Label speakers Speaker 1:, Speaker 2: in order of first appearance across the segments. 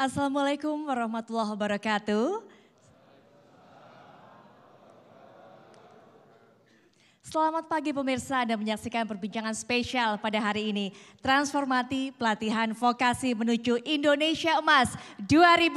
Speaker 1: Assalamualaikum warahmatullahi wabarakatuh. Selamat pagi pemirsa, dan menyaksikan perbincangan spesial pada hari ini. Transformati pelatihan vokasi menuju Indonesia Emas 2045.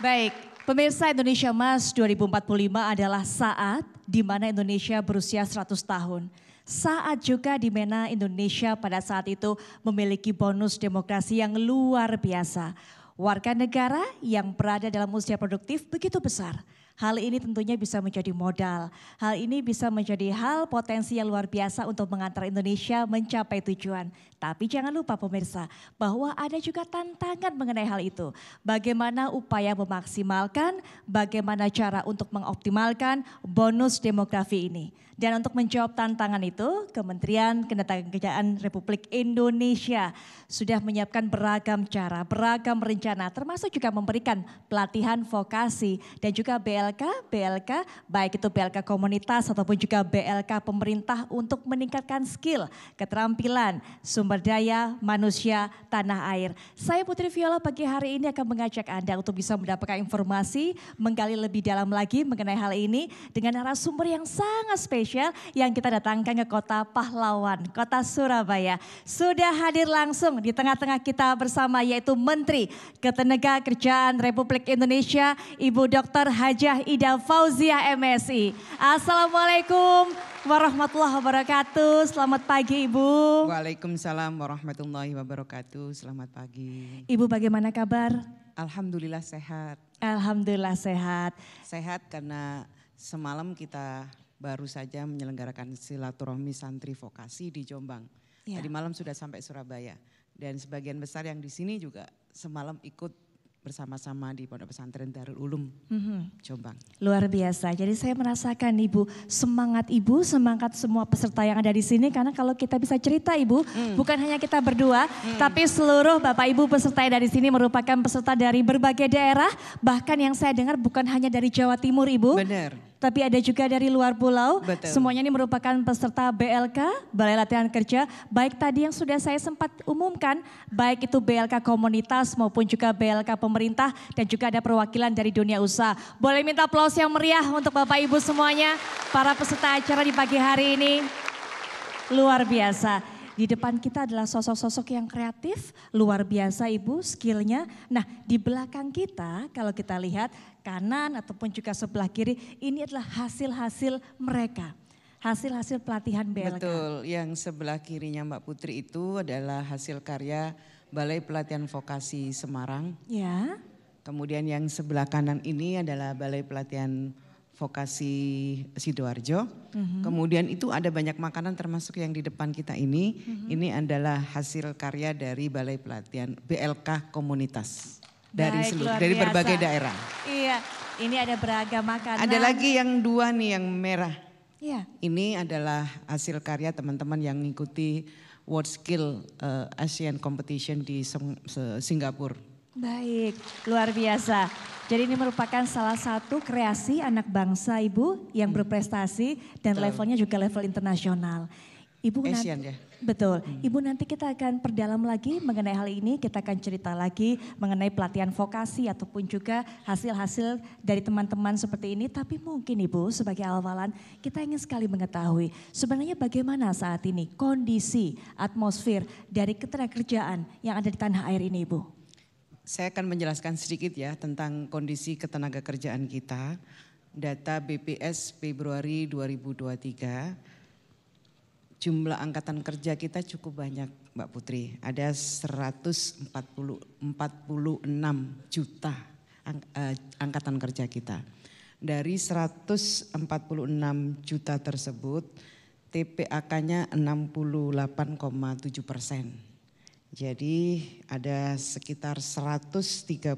Speaker 1: Baik, pemirsa Indonesia Emas 2045 adalah saat di mana Indonesia berusia 100 tahun saat juga di mana Indonesia pada saat itu memiliki bonus demokrasi yang luar biasa. Warga negara yang berada dalam usia produktif begitu besar. Hal ini tentunya bisa menjadi modal. Hal ini bisa menjadi hal potensi yang luar biasa untuk mengantar Indonesia mencapai tujuan. Tapi jangan lupa pemirsa bahwa ada juga tantangan mengenai hal itu. Bagaimana upaya memaksimalkan, bagaimana cara untuk mengoptimalkan bonus demografi ini. Dan untuk menjawab tantangan itu, Kementerian Ketenagakerjaan Republik Indonesia sudah menyiapkan beragam cara, beragam rencana, termasuk juga memberikan pelatihan vokasi dan juga BLK, BLK baik itu BLK komunitas ataupun juga BLK pemerintah untuk meningkatkan skill, keterampilan, sumber daya manusia tanah air. Saya Putri Viola pagi hari ini akan mengajak Anda untuk bisa mendapatkan informasi, menggali lebih dalam lagi mengenai hal ini dengan arah sumber yang sangat spesial spesial yang kita datangkan ke kota pahlawan, kota Surabaya. Sudah hadir langsung di tengah-tengah kita bersama yaitu Menteri Ketenaga Kerjaan Republik Indonesia, Ibu Dr. Hajah Ida Fauzia MSI. Assalamualaikum warahmatullahi wabarakatuh. Selamat pagi Ibu.
Speaker 2: Waalaikumsalam warahmatullahi wabarakatuh. Selamat pagi.
Speaker 1: Ibu bagaimana kabar?
Speaker 2: Alhamdulillah sehat. Alhamdulillah sehat. Sehat karena semalam kita baru saja menyelenggarakan silaturahmi santri vokasi di Jombang. Ya. Tadi malam sudah sampai Surabaya dan sebagian besar yang di sini juga semalam ikut bersama-sama di Pondok Pesantren Darul Ulum, mhm. Jombang.
Speaker 1: Luar biasa. Jadi saya merasakan Ibu semangat Ibu, semangat semua peserta yang ada di sini karena kalau kita bisa cerita Ibu, mm. bukan hanya kita berdua, mm. tapi seluruh Bapak Ibu peserta yang ada di sini merupakan peserta dari berbagai daerah, bahkan yang saya dengar bukan hanya dari Jawa Timur Ibu. Benar tapi ada juga dari luar pulau. Betul. Semuanya ini merupakan peserta BLK, Balai Latihan Kerja, baik tadi yang sudah saya sempat umumkan, baik itu BLK komunitas maupun juga BLK pemerintah dan juga ada perwakilan dari dunia usaha. Boleh minta aplaus yang meriah untuk Bapak Ibu semuanya, para peserta acara di pagi hari ini. Luar biasa. Di depan kita adalah sosok-sosok yang kreatif, luar biasa Ibu skillnya. Nah di belakang kita kalau kita lihat kanan ataupun juga sebelah kiri ini adalah hasil-hasil mereka hasil-hasil pelatihan BLK.
Speaker 2: Betul, yang sebelah kirinya Mbak Putri itu adalah hasil karya Balai Pelatihan Vokasi Semarang. Ya. Kemudian yang sebelah kanan ini adalah Balai Pelatihan vokasi Sidoarjo.
Speaker 3: Mm-hmm. Kemudian
Speaker 2: itu ada banyak makanan termasuk yang di depan kita ini. Mm-hmm. Ini adalah hasil karya dari Balai Pelatihan BLK Komunitas dari Baik, seluruh dari berbagai daerah.
Speaker 1: Iya, ini ada beragam makanan. Ada lagi yang
Speaker 2: dua nih yang merah. Iya. Ini adalah hasil karya teman-teman yang mengikuti World Skill uh, Asian Competition di Singapura.
Speaker 1: Baik, luar biasa. Jadi ini merupakan salah satu kreasi anak bangsa Ibu yang hmm. berprestasi dan levelnya juga level internasional. Ibu Asian nanti, Betul. Hmm. Ibu nanti kita akan perdalam lagi mengenai hal ini, kita akan cerita lagi mengenai pelatihan vokasi ataupun juga hasil-hasil dari teman-teman seperti ini. Tapi mungkin Ibu sebagai awalan kita ingin sekali mengetahui sebenarnya bagaimana saat ini kondisi atmosfer dari ketenagakerjaan yang ada di
Speaker 2: tanah air ini Ibu saya akan menjelaskan sedikit ya tentang kondisi ketenaga kerjaan kita. Data BPS Februari 2023, jumlah angkatan kerja kita cukup banyak Mbak Putri. Ada 146 juta eh, angkatan kerja kita. Dari 146 juta tersebut, TPAK-nya 68,7 persen jadi ada sekitar 138,6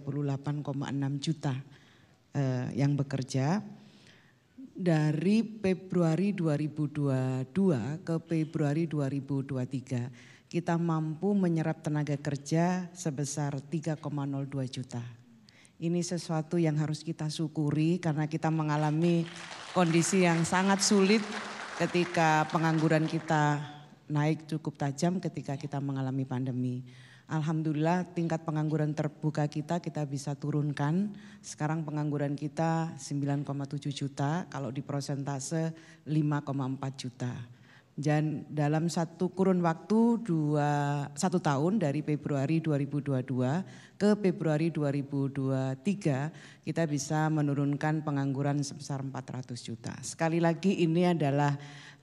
Speaker 2: juta eh, yang bekerja. Dari Februari 2022 ke Februari 2023 kita mampu menyerap tenaga kerja sebesar 3,02 juta. Ini sesuatu yang harus kita syukuri karena kita mengalami kondisi yang sangat sulit ketika pengangguran kita naik cukup tajam ketika iya. kita mengalami pandemi. Alhamdulillah tingkat pengangguran terbuka kita kita bisa turunkan. Sekarang pengangguran kita 9,7 juta, kalau di prosentase 5,4 juta. Dan dalam satu kurun waktu dua, satu tahun dari Februari 2022 ke Februari 2023 kita bisa menurunkan pengangguran sebesar 400 juta. Sekali lagi ini adalah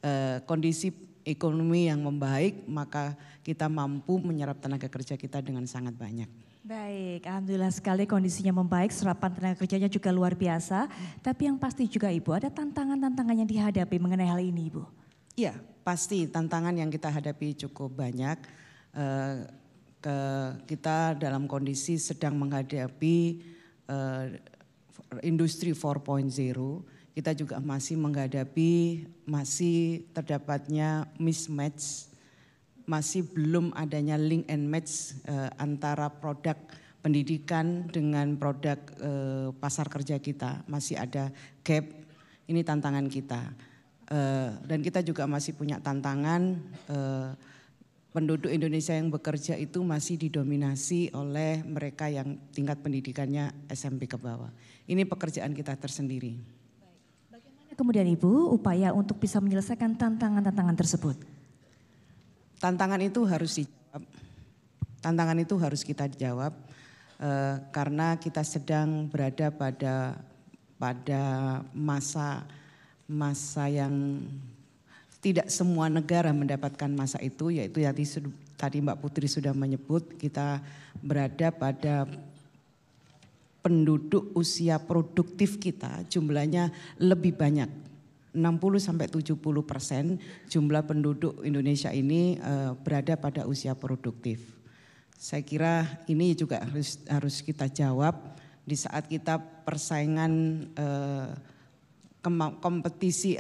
Speaker 2: eh, kondisi ekonomi yang membaik, maka kita mampu menyerap tenaga kerja kita dengan sangat banyak.
Speaker 1: Baik, alhamdulillah sekali kondisinya membaik, serapan tenaga kerjanya juga luar biasa. Tapi yang pasti juga Ibu, ada tantangan-tantangan yang dihadapi mengenai hal ini Ibu?
Speaker 2: Iya, pasti tantangan yang kita hadapi cukup banyak. Eh, ke, kita dalam kondisi sedang menghadapi eh, industri 4.0 kita juga masih menghadapi masih terdapatnya mismatch, masih belum adanya link and match eh, antara produk pendidikan dengan produk eh, pasar kerja kita. Masih ada gap, ini tantangan kita. Eh, dan kita juga masih punya tantangan eh, penduduk Indonesia yang bekerja itu masih didominasi oleh mereka yang tingkat pendidikannya SMP ke bawah. Ini pekerjaan kita tersendiri
Speaker 1: kemudian Ibu upaya untuk bisa menyelesaikan tantangan-tantangan
Speaker 4: tersebut?
Speaker 2: Tantangan itu harus dijawab. Tantangan itu harus kita jawab eh, karena kita sedang berada pada pada masa masa yang tidak semua negara mendapatkan masa itu yaitu tadi tadi Mbak Putri sudah menyebut kita berada pada penduduk usia produktif kita jumlahnya lebih banyak. 60 sampai 70 persen jumlah penduduk Indonesia ini uh, berada pada usia produktif. Saya kira ini juga harus harus kita jawab di saat kita persaingan uh, kompetisi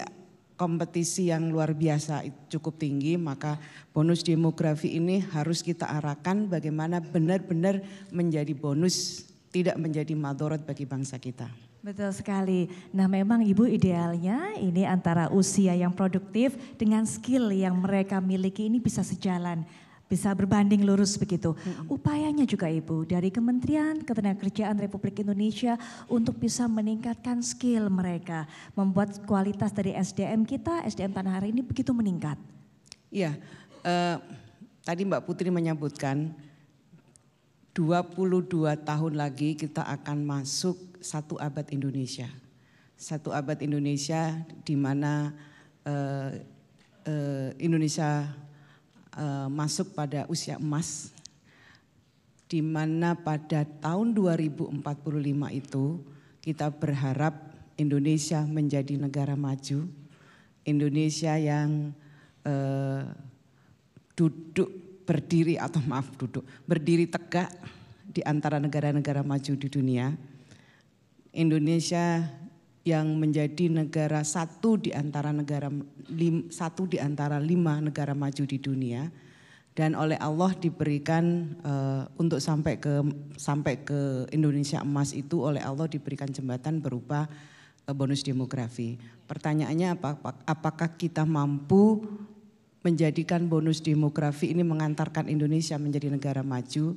Speaker 2: kompetisi yang luar biasa cukup tinggi, maka bonus demografi ini harus kita arahkan bagaimana benar-benar menjadi bonus tidak menjadi madorot bagi bangsa kita.
Speaker 1: Betul sekali. Nah memang Ibu idealnya ini antara usia yang produktif dengan skill yang mereka miliki ini bisa sejalan bisa berbanding lurus begitu. Upayanya juga Ibu dari Kementerian Ketenagakerjaan Republik Indonesia untuk bisa meningkatkan skill mereka, membuat kualitas dari SDM kita, SDM tanah air ini begitu meningkat.
Speaker 2: Iya, uh, tadi Mbak Putri menyebutkan 22 tahun lagi kita akan masuk satu abad Indonesia. Satu abad Indonesia di mana uh, uh, Indonesia uh, masuk pada usia emas. Di mana pada tahun 2045 itu kita berharap Indonesia menjadi negara maju. Indonesia yang duduk berdiri atau maaf duduk, berdiri tegak di antara negara-negara maju di dunia. Indonesia yang menjadi negara satu di antara negara lim, satu di antara lima negara maju di dunia dan oleh Allah diberikan uh, untuk sampai ke sampai ke Indonesia emas itu oleh Allah diberikan jembatan berupa eh, bonus demografi. Pertanyaannya apakah kita mampu menjadikan bonus demografi ini mengantarkan Indonesia menjadi negara maju?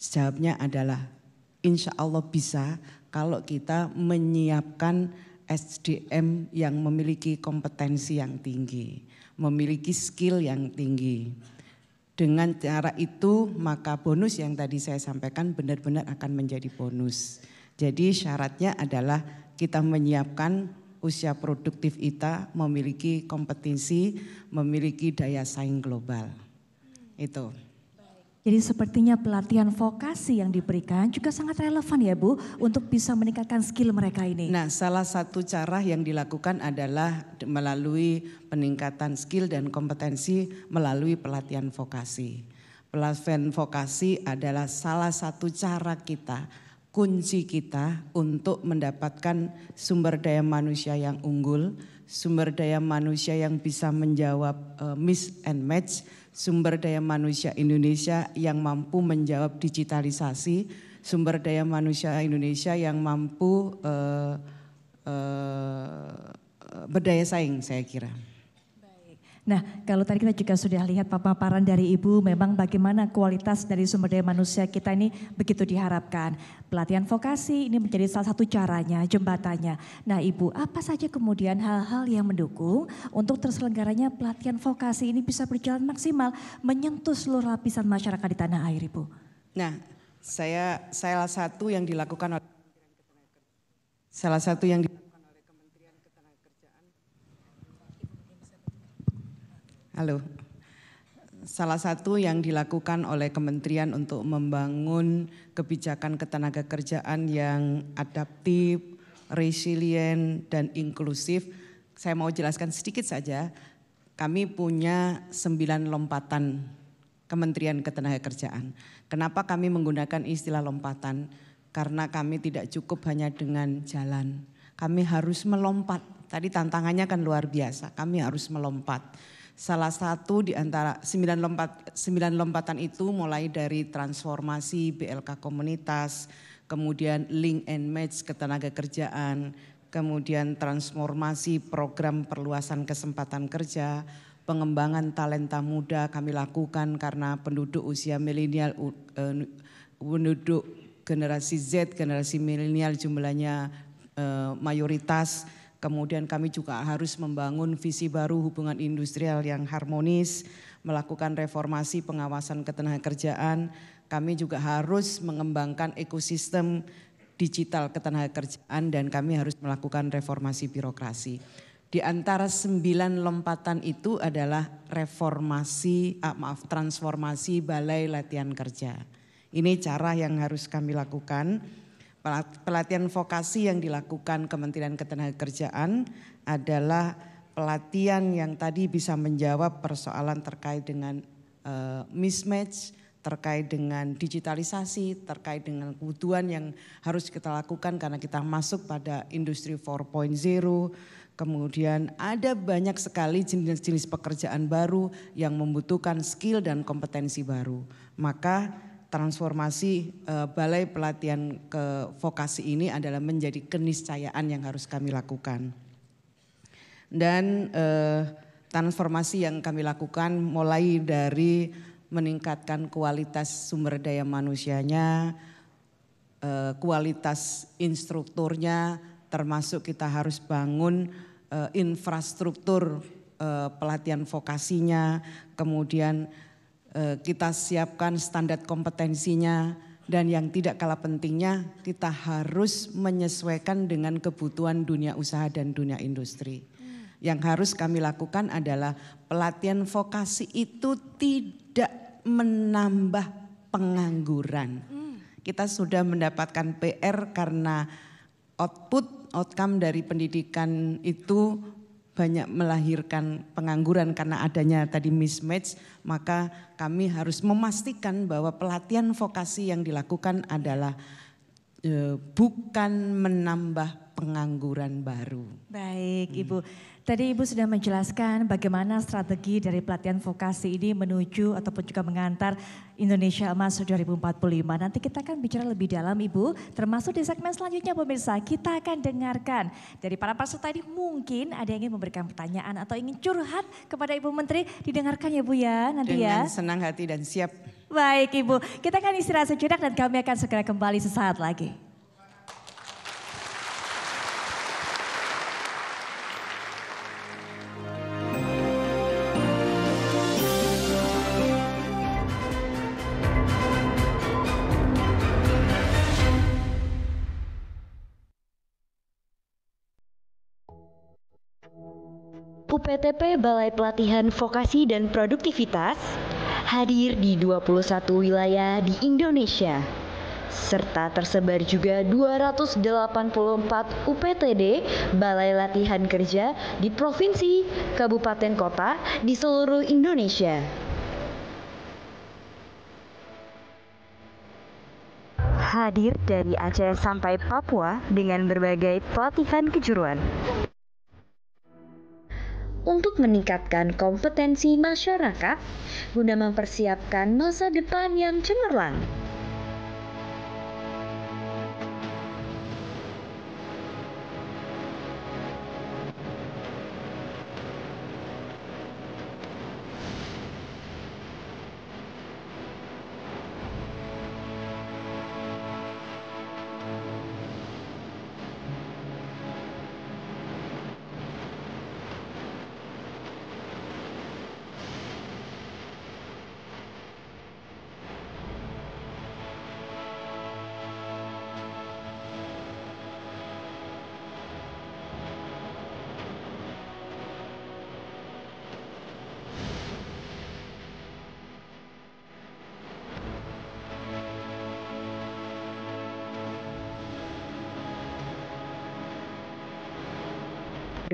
Speaker 2: Jawabnya adalah insya Allah bisa kalau kita menyiapkan SDM yang memiliki kompetensi yang tinggi, memiliki skill yang tinggi. Dengan cara itu maka bonus yang tadi saya sampaikan benar-benar akan menjadi bonus. Jadi syaratnya adalah kita menyiapkan usia produktif kita memiliki kompetensi, memiliki daya saing global. Itu. Jadi sepertinya
Speaker 1: pelatihan vokasi yang diberikan juga sangat relevan ya Bu untuk bisa meningkatkan skill
Speaker 2: mereka ini. Nah salah satu cara yang dilakukan adalah melalui peningkatan skill dan kompetensi melalui pelatihan vokasi. Pelatihan vokasi adalah salah satu cara kita kunci kita untuk mendapatkan sumber daya manusia yang unggul, sumber daya manusia yang bisa menjawab uh, miss and match, sumber daya manusia Indonesia yang mampu menjawab digitalisasi, sumber daya manusia Indonesia yang mampu uh, uh, berdaya saing saya kira.
Speaker 1: Nah, kalau tadi kita juga sudah lihat paparan dari Ibu, memang bagaimana kualitas dari sumber daya manusia kita ini begitu diharapkan. Pelatihan vokasi ini menjadi salah satu caranya, jembatannya. Nah, Ibu, apa saja kemudian hal-hal yang mendukung untuk terselenggaranya pelatihan vokasi ini bisa berjalan maksimal, menyentuh seluruh lapisan masyarakat di tanah air, Ibu?
Speaker 2: Nah, saya salah satu yang dilakukan oleh salah satu yang dilakukan Halo. Salah satu yang dilakukan oleh kementerian untuk membangun kebijakan ketenaga kerjaan yang adaptif, resilient, dan inklusif. Saya mau jelaskan sedikit saja. Kami punya sembilan lompatan Kementerian Ketenaga Kerjaan. Kenapa kami menggunakan istilah lompatan? Karena kami tidak cukup hanya dengan jalan. Kami harus melompat. Tadi tantangannya kan luar biasa. Kami harus melompat Salah satu di antara sembilan, lompat, sembilan lompatan itu mulai dari transformasi BLK komunitas, kemudian link and match ketenaga kerjaan, kemudian transformasi program perluasan kesempatan kerja, pengembangan talenta muda kami lakukan karena penduduk usia milenial, e, penduduk generasi Z, generasi milenial jumlahnya e, mayoritas Kemudian kami juga harus membangun visi baru hubungan industrial yang harmonis, melakukan reformasi pengawasan ketenagakerjaan. Kami juga harus mengembangkan ekosistem digital ketenagakerjaan dan kami harus melakukan reformasi birokrasi. Di antara sembilan lompatan itu adalah reformasi, ah, maaf transformasi balai latihan kerja. Ini cara yang harus kami lakukan. Pelatihan vokasi yang dilakukan Kementerian Ketenagakerjaan adalah pelatihan yang tadi bisa menjawab persoalan terkait dengan eh, mismatch, terkait dengan digitalisasi, terkait dengan kebutuhan yang harus kita lakukan karena kita masuk pada industri 4.0, Kemudian ada banyak sekali jenis-jenis pekerjaan baru yang membutuhkan skill dan kompetensi baru. Maka transformasi uh, balai pelatihan ke vokasi ini adalah menjadi keniscayaan yang harus kami lakukan. Dan uh, transformasi yang kami lakukan mulai dari meningkatkan kualitas sumber daya manusianya, eh, kualitas instrukturnya, termasuk kita harus bangun infrastruktur pelatihan vokasinya, kemudian Eh, kita siapkan standar kompetensinya dan yang tidak kalah pentingnya kita harus menyesuaikan dengan kebutuhan dunia usaha dan dunia industri. Yang harus kami lakukan adalah pelatihan vokasi itu tidak menambah pengangguran. Kita sudah mendapatkan PR karena output outcome dari pendidikan itu banyak melahirkan pengangguran karena adanya tadi mismatch, maka kami harus memastikan bahwa pelatihan vokasi yang dilakukan adalah eh, bukan menambah pengangguran baru.
Speaker 1: Baik, Ibu. Hmm. Tadi Ibu sudah menjelaskan bagaimana strategi dari pelatihan vokasi ini menuju ataupun juga mengantar Indonesia Emas 2045. Nanti kita akan bicara lebih dalam Ibu, termasuk di segmen selanjutnya pemirsa. Kita akan dengarkan dari para peserta ini mungkin ada yang ingin memberikan pertanyaan atau ingin curhat kepada Ibu Menteri. Didengarkan ya Bu ya nanti Dengan ya. Dengan senang hati dan siap. Baik Ibu, kita akan istirahat sejenak dan kami akan segera kembali sesaat lagi.
Speaker 4: PTP Balai Pelatihan Vokasi dan Produktivitas hadir di 21 wilayah di Indonesia serta tersebar juga 284 UPTD Balai Latihan Kerja di provinsi, kabupaten kota di seluruh Indonesia. Hadir dari Aceh sampai Papua dengan berbagai pelatihan kejuruan untuk meningkatkan kompetensi masyarakat guna mempersiapkan masa depan yang cemerlang.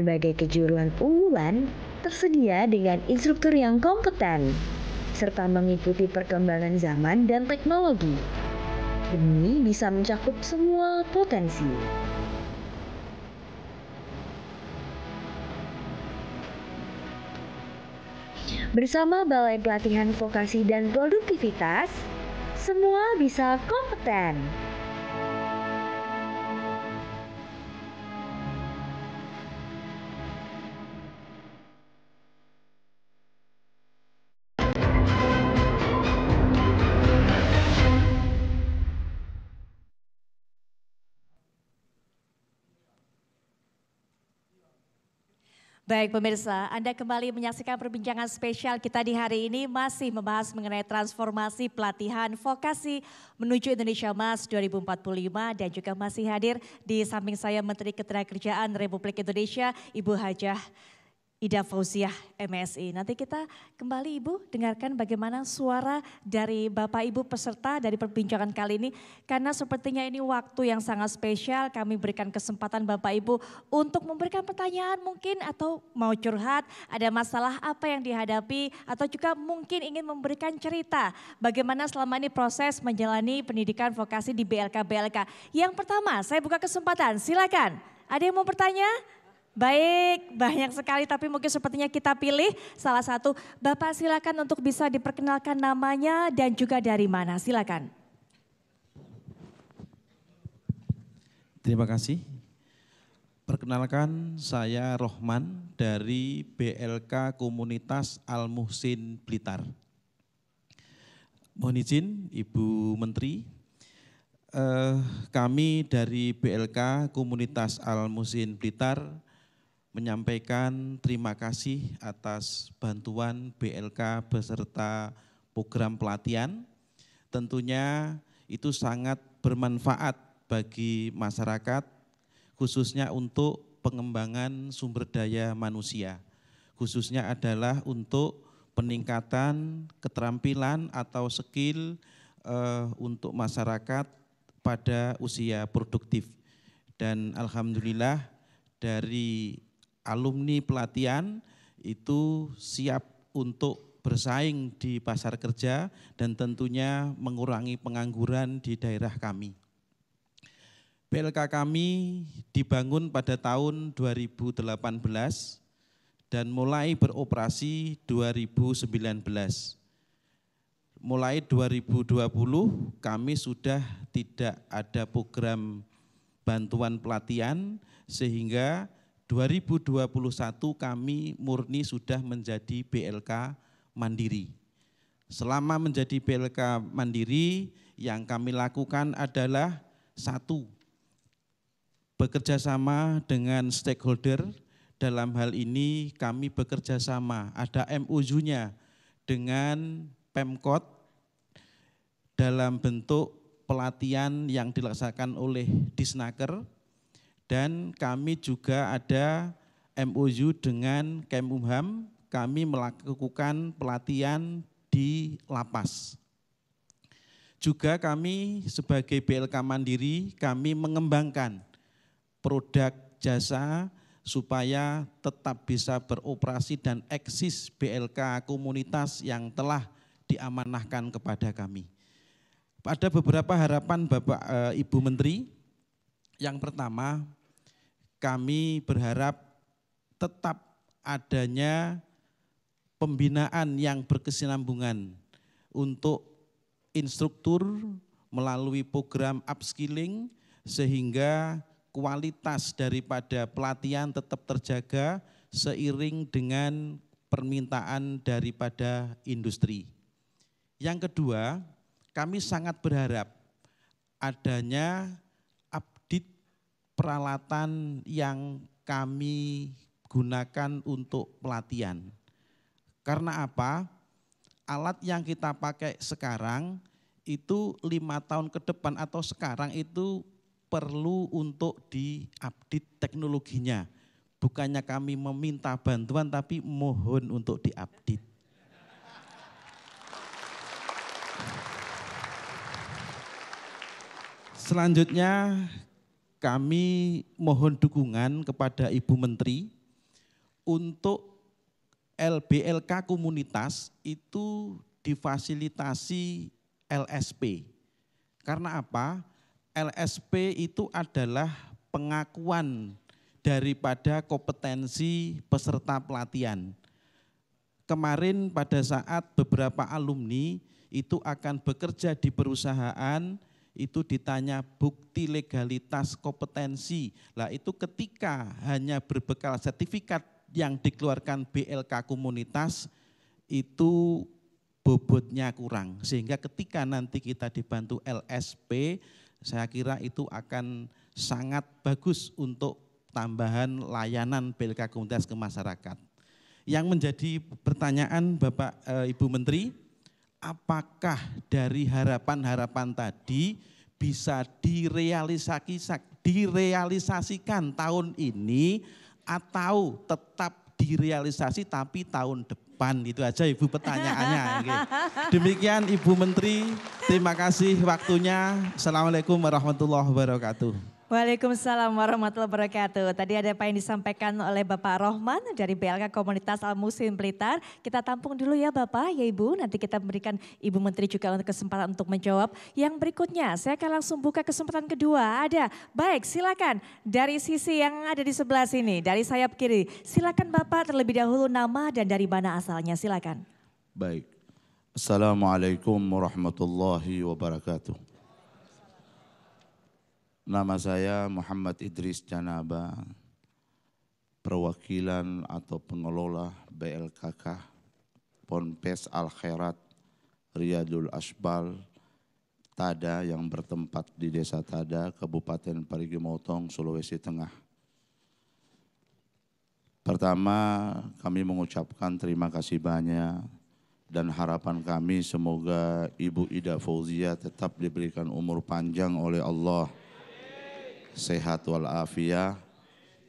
Speaker 4: berbagai kejuruan unggulan tersedia dengan instruktur yang kompeten serta mengikuti perkembangan zaman dan teknologi demi bisa mencakup semua potensi. Bersama Balai Pelatihan Vokasi dan Produktivitas, semua bisa kompeten.
Speaker 1: Baik pemirsa, Anda kembali menyaksikan perbincangan spesial kita di hari ini masih membahas mengenai transformasi pelatihan vokasi menuju Indonesia Mas 2045 dan juga masih hadir di samping saya Menteri Ketenagakerjaan Republik Indonesia Ibu Hajah Ida Fauziah MSI. Nanti kita kembali Ibu dengarkan bagaimana suara dari Bapak Ibu peserta dari perbincangan kali ini. Karena sepertinya ini waktu yang sangat spesial kami berikan kesempatan Bapak Ibu untuk memberikan pertanyaan mungkin atau mau curhat ada masalah apa yang dihadapi atau juga mungkin ingin memberikan cerita bagaimana selama ini proses menjalani pendidikan vokasi di BLK-BLK. Yang pertama saya buka kesempatan silakan. Ada yang mau bertanya? Baik, banyak sekali tapi mungkin sepertinya kita pilih salah satu. Bapak silakan untuk bisa diperkenalkan namanya dan juga dari mana, silakan.
Speaker 5: Terima kasih. Perkenalkan saya Rohman dari BLK Komunitas Al Muhsin Blitar. Mohon izin Ibu Menteri, eh, kami dari BLK Komunitas Al Muhsin Blitar menyampaikan terima kasih atas bantuan BLK beserta program pelatihan. Tentunya itu sangat bermanfaat bagi masyarakat khususnya untuk pengembangan sumber daya manusia. Khususnya adalah untuk peningkatan keterampilan atau skill eh, untuk masyarakat pada usia produktif. Dan alhamdulillah dari alumni pelatihan itu siap untuk bersaing di pasar kerja dan tentunya mengurangi pengangguran di daerah kami. PLK kami dibangun pada tahun 2018 dan mulai beroperasi 2019. Mulai 2020 kami sudah tidak ada program bantuan pelatihan sehingga 2021 kami murni sudah menjadi BLK mandiri. Selama menjadi BLK mandiri, yang kami lakukan adalah satu, bekerja sama dengan stakeholder. Dalam hal ini kami bekerja sama, ada MOU-nya dengan Pemkot dalam bentuk pelatihan yang dilaksanakan oleh Disnaker dan kami juga ada MOU dengan Kemumham, kami melakukan pelatihan di lapas. Juga kami sebagai BLK Mandiri, kami mengembangkan produk jasa supaya tetap bisa beroperasi dan eksis BLK komunitas yang telah diamanahkan kepada kami. Ada beberapa harapan Bapak e, Ibu Menteri. Yang pertama, kami berharap tetap adanya pembinaan yang berkesinambungan untuk instruktur melalui program upskilling sehingga kualitas daripada pelatihan tetap terjaga seiring dengan permintaan daripada industri. Yang kedua, kami sangat berharap adanya peralatan yang kami gunakan untuk pelatihan. Karena apa? Alat yang kita pakai sekarang itu lima tahun ke depan atau sekarang itu perlu untuk diupdate teknologinya. Bukannya kami meminta bantuan tapi mohon untuk diupdate. Selanjutnya kami mohon dukungan kepada Ibu Menteri untuk LBLK komunitas itu difasilitasi LSP. Karena apa? LSP itu adalah pengakuan daripada kompetensi peserta pelatihan. Kemarin pada saat beberapa alumni itu akan bekerja di perusahaan itu ditanya bukti legalitas kompetensi. Lah itu ketika hanya berbekal sertifikat yang dikeluarkan BLK komunitas itu bobotnya kurang. Sehingga ketika nanti kita dibantu LSP, saya kira itu akan sangat bagus untuk tambahan layanan BLK komunitas ke masyarakat. Yang menjadi pertanyaan Bapak e, Ibu Menteri, apakah dari harapan-harapan tadi bisa direalisasikan, tahun ini atau tetap direalisasi tapi tahun depan itu aja Ibu pertanyaannya. okay. Demikian Ibu Menteri, terima kasih waktunya. Assalamualaikum warahmatullahi wabarakatuh.
Speaker 1: Waalaikumsalam warahmatullahi wabarakatuh. Tadi ada apa yang disampaikan oleh Bapak Rohman dari BLK Komunitas Al Muslim Blitar. Kita tampung dulu ya Bapak, ya Ibu. Nanti kita berikan Ibu Menteri juga untuk kesempatan untuk menjawab. Yang berikutnya, saya akan langsung buka kesempatan kedua. Ada, baik silakan dari sisi yang ada di sebelah sini, dari sayap kiri. Silakan Bapak terlebih dahulu nama dan dari mana asalnya, silakan.
Speaker 6: Baik. Assalamualaikum warahmatullahi wabarakatuh. Nama saya Muhammad Idris Janaba, perwakilan atau pengelola BLKK, Ponpes Al Khairat, Riyadul Asbal, Tada yang bertempat di Desa Tada, Kabupaten Parigi Motong, Sulawesi Tengah. Pertama, kami mengucapkan terima kasih banyak dan harapan kami semoga Ibu Ida Fauzia tetap diberikan umur panjang oleh Allah sehat walafiat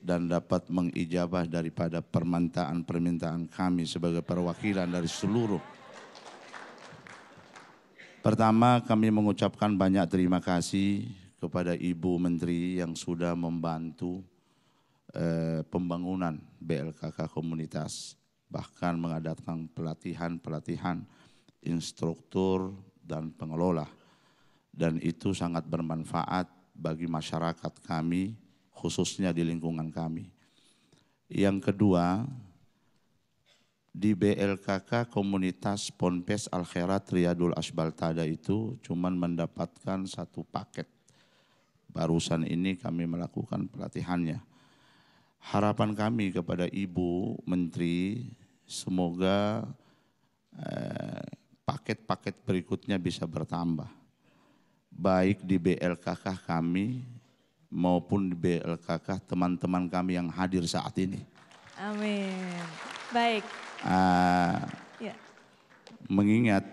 Speaker 6: dan dapat mengijabah daripada permintaan-permintaan kami sebagai perwakilan dari seluruh. Pertama kami mengucapkan banyak terima kasih kepada Ibu Menteri yang sudah membantu eh, pembangunan BLKK komunitas. Bahkan mengadakan pelatihan-pelatihan instruktur dan pengelola. Dan itu sangat bermanfaat bagi masyarakat kami, khususnya di lingkungan kami. Yang kedua, di BLKK komunitas Ponpes Al Khairat Riyadul Asbal itu cuman mendapatkan satu paket. Barusan ini kami melakukan pelatihannya. Harapan kami kepada Ibu Menteri semoga eh, paket-paket eh, berikutnya bisa bertambah baik di BLKK kami maupun di BLKK teman-teman kami yang hadir saat ini.
Speaker 1: Amin. Baik.
Speaker 6: Uh, ya. Mengingat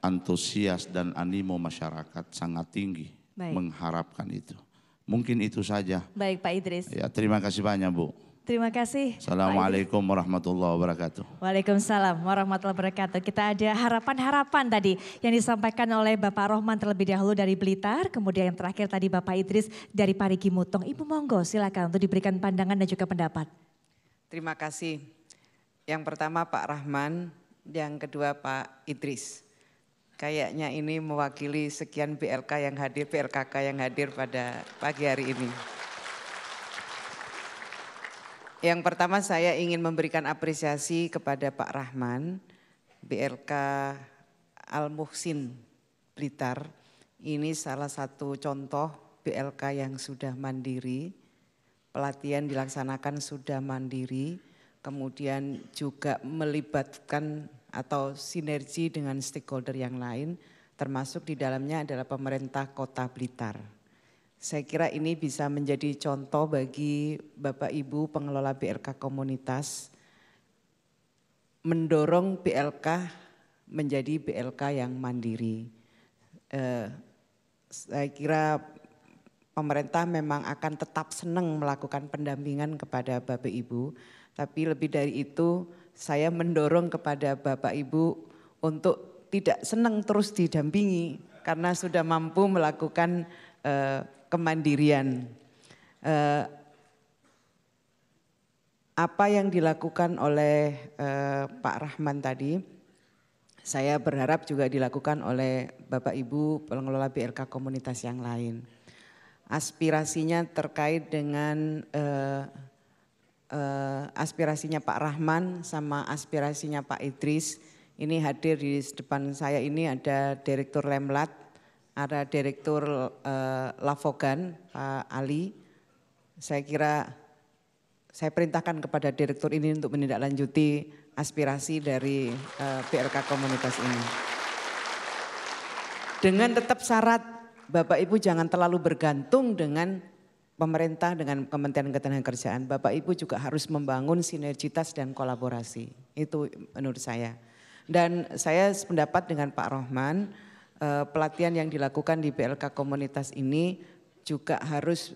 Speaker 6: antusias dan animo masyarakat sangat tinggi baik. mengharapkan itu. Mungkin itu saja.
Speaker 1: Baik Pak Idris. Ya,
Speaker 6: terima kasih banyak Bu.
Speaker 1: Terima kasih. Assalamualaikum
Speaker 6: warahmatullahi wabarakatuh.
Speaker 1: Waalaikumsalam warahmatullahi wabarakatuh. Kita ada harapan-harapan tadi yang disampaikan oleh Bapak Rohman terlebih dahulu dari Blitar. Kemudian yang terakhir tadi Bapak Idris dari Parigi Mutong. Ibu Monggo silakan untuk diberikan pandangan dan juga pendapat.
Speaker 2: Terima kasih. Yang pertama Pak Rahman, yang kedua Pak Idris. Kayaknya ini mewakili sekian BLK yang hadir, PLKK yang hadir pada pagi hari ini. Yang pertama saya ingin memberikan apresiasi kepada Pak Rahman, BLK Al Muhsin Blitar. Ini salah satu contoh BLK yang sudah mandiri, pelatihan dilaksanakan sudah mandiri, kemudian juga melibatkan atau sinergi dengan stakeholder yang lain, termasuk di dalamnya adalah pemerintah kota Blitar. Saya kira ini bisa menjadi contoh bagi Bapak Ibu pengelola BLK komunitas mendorong BLK menjadi BLK yang mandiri. Eh, saya kira pemerintah memang akan tetap senang melakukan pendampingan kepada Bapak Ibu, tapi lebih dari itu saya mendorong kepada Bapak Ibu untuk tidak senang terus didampingi karena sudah mampu melakukan eh, kemandirian. Eh, apa yang dilakukan oleh eh, Pak Rahman tadi, saya berharap juga dilakukan oleh Bapak Ibu pengelola BLK komunitas yang lain. Aspirasinya terkait dengan eh, aspirasinya Pak Rahman sama aspirasinya Pak Idris. Ini hadir di depan saya ini ada Direktur Lemlat ada Direktur uh, Lavogan Pak Ali. Saya kira saya perintahkan kepada Direktur ini untuk menindaklanjuti aspirasi dari uh, eh, PRK komunitas ini. Dengan tetap syarat Bapak Ibu jangan terlalu bergantung dengan pemerintah dengan Kementerian Ketenagakerjaan. Bapak Ibu juga harus membangun sinergitas dan kolaborasi. Itu menurut saya. Dan saya sependapat dengan Pak Rohman, Eh, pelatihan yang dilakukan di BLK komunitas ini juga harus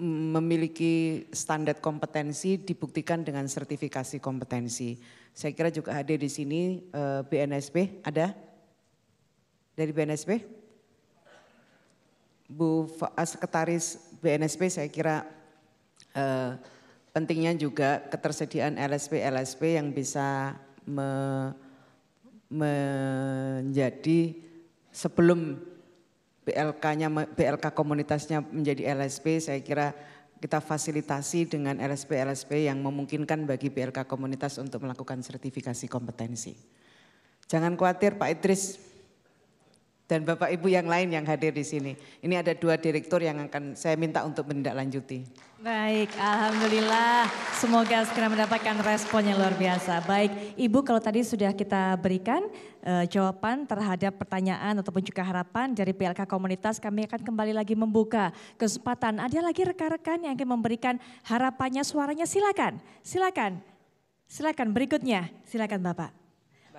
Speaker 2: memiliki standar kompetensi dibuktikan dengan sertifikasi kompetensi. Saya kira juga hadir di sini uh, eh, BNSP ada dari BNSP, Bu eh, Sekretaris BNSP saya kira pentingnya juga ketersediaan LSP LSP yang bisa me, menjadi sebelum BLK-nya BLK komunitasnya menjadi LSP saya kira kita fasilitasi dengan LSP-LSP yang memungkinkan bagi BLK komunitas untuk melakukan sertifikasi kompetensi. Jangan khawatir Pak Idris, dan Bapak Ibu yang lain yang hadir di sini. Ini ada dua direktur yang akan saya minta untuk menindaklanjuti.
Speaker 1: Baik, Alhamdulillah. Semoga segera mendapatkan respon yang luar biasa. Baik, Ibu kalau tadi sudah kita berikan e, jawaban terhadap pertanyaan ataupun juga harapan dari PLK Komunitas, kami akan kembali lagi membuka kesempatan. Ada lagi rekan-rekan yang ingin memberikan harapannya, suaranya silakan. Silakan, silakan berikutnya. Silakan Bapak.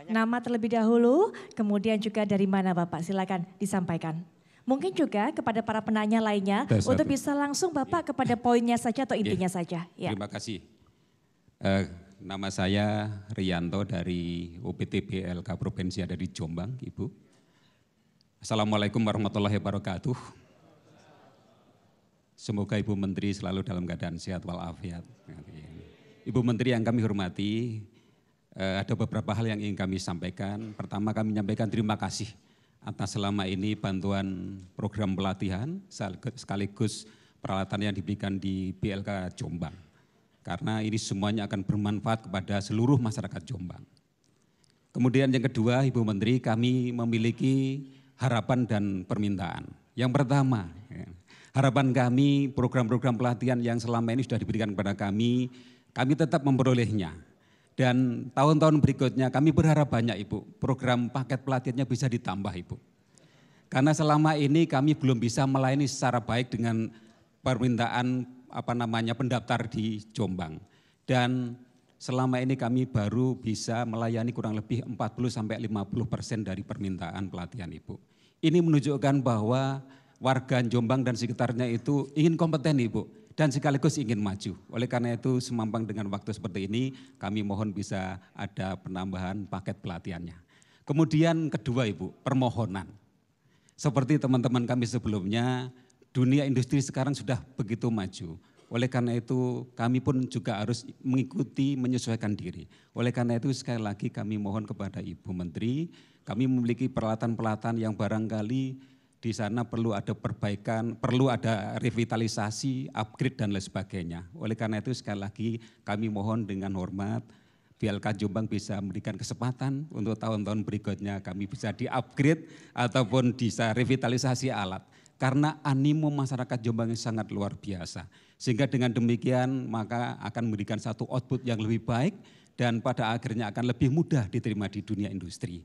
Speaker 1: Nama terlebih dahulu, kemudian juga dari mana Bapak, silakan disampaikan. Mungkin juga kepada para penanya lainnya untuk bisa langsung Bapak kepada poinnya saja atau intinya ya. saja. Ya.
Speaker 7: Terima kasih. Uh, nama saya Rianto dari OPT BLK Provinsi ada di Jombang, Ibu. Assalamualaikum warahmatullahi wabarakatuh. Semoga Ibu Menteri selalu dalam keadaan sehat walafiat. Ibu Menteri yang kami hormati, Eh, ada beberapa hal yang ingin kami sampaikan. Pertama kami menyampaikan terima kasih atas selama ini bantuan program pelatihan sekaligus peralatan yang diberikan di BLK Jombang. Karena ini semuanya akan bermanfaat kepada seluruh masyarakat Jombang. Kemudian yang kedua, Ibu Menteri, kami memiliki harapan dan permintaan. Yang pertama, ya, harapan kami program-program pelatihan yang selama ini sudah diberikan kepada kami, kami tetap memperolehnya dan tahun-tahun berikutnya kami berharap banyak Ibu, program paket pelatihannya bisa ditambah Ibu. Karena selama ini kami belum bisa melayani secara baik dengan permintaan apa namanya pendaftar di Jombang. Dan selama ini kami baru bisa melayani kurang lebih 40 sampai 50 persen dari permintaan pelatihan Ibu. Ini menunjukkan bahwa warga Jombang dan sekitarnya itu ingin kompeten Ibu dan sekaligus ingin maju. Oleh karena itu semampang dengan waktu seperti ini kami mohon bisa ada penambahan paket pelatihannya. Kemudian kedua Ibu, permohonan. Seperti teman-teman kami sebelumnya, dunia industri sekarang sudah begitu maju. Oleh karena itu kami pun juga harus mengikuti menyesuaikan diri. Oleh karena itu sekali lagi kami mohon kepada Ibu Menteri, kami memiliki peralatan-peralatan yang barangkali di sana perlu ada perbaikan, perlu ada revitalisasi, upgrade dan lain sebagainya. Oleh karena itu sekali lagi kami mohon dengan hormat BLK Jombang bisa memberikan kesempatan untuk tahun-tahun berikutnya kami bisa di-upgrade ataupun bisa revitalisasi alat. Karena animo masyarakat Jombang yang sangat luar biasa. Sehingga dengan demikian maka akan memberikan satu output yang lebih baik dan pada akhirnya akan lebih mudah diterima di dunia industri.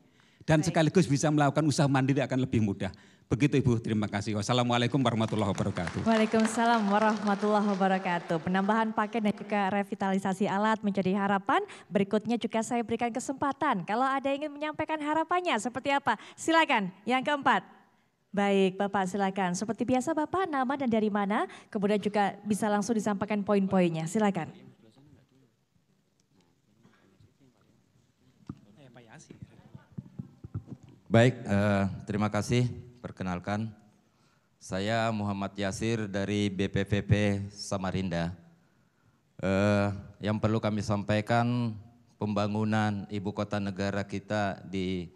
Speaker 7: Dan Baik. sekaligus bisa melakukan usaha mandiri akan lebih mudah. Begitu Ibu, terima kasih. Wassalamualaikum warahmatullahi wabarakatuh.
Speaker 1: Waalaikumsalam warahmatullahi wabarakatuh. Penambahan paket dan juga revitalisasi alat menjadi harapan. Berikutnya juga saya berikan kesempatan. Kalau ada yang ingin menyampaikan harapannya seperti apa, silakan. Yang keempat. Baik, Bapak silakan. Seperti biasa Bapak nama dan dari mana, kemudian juga bisa langsung disampaikan poin-poinnya. Silakan.
Speaker 8: Baik, eh, terima kasih. Perkenalkan, saya Muhammad Yasir dari BPPP Samarinda. Eh, yang perlu kami sampaikan, pembangunan ibu kota negara kita di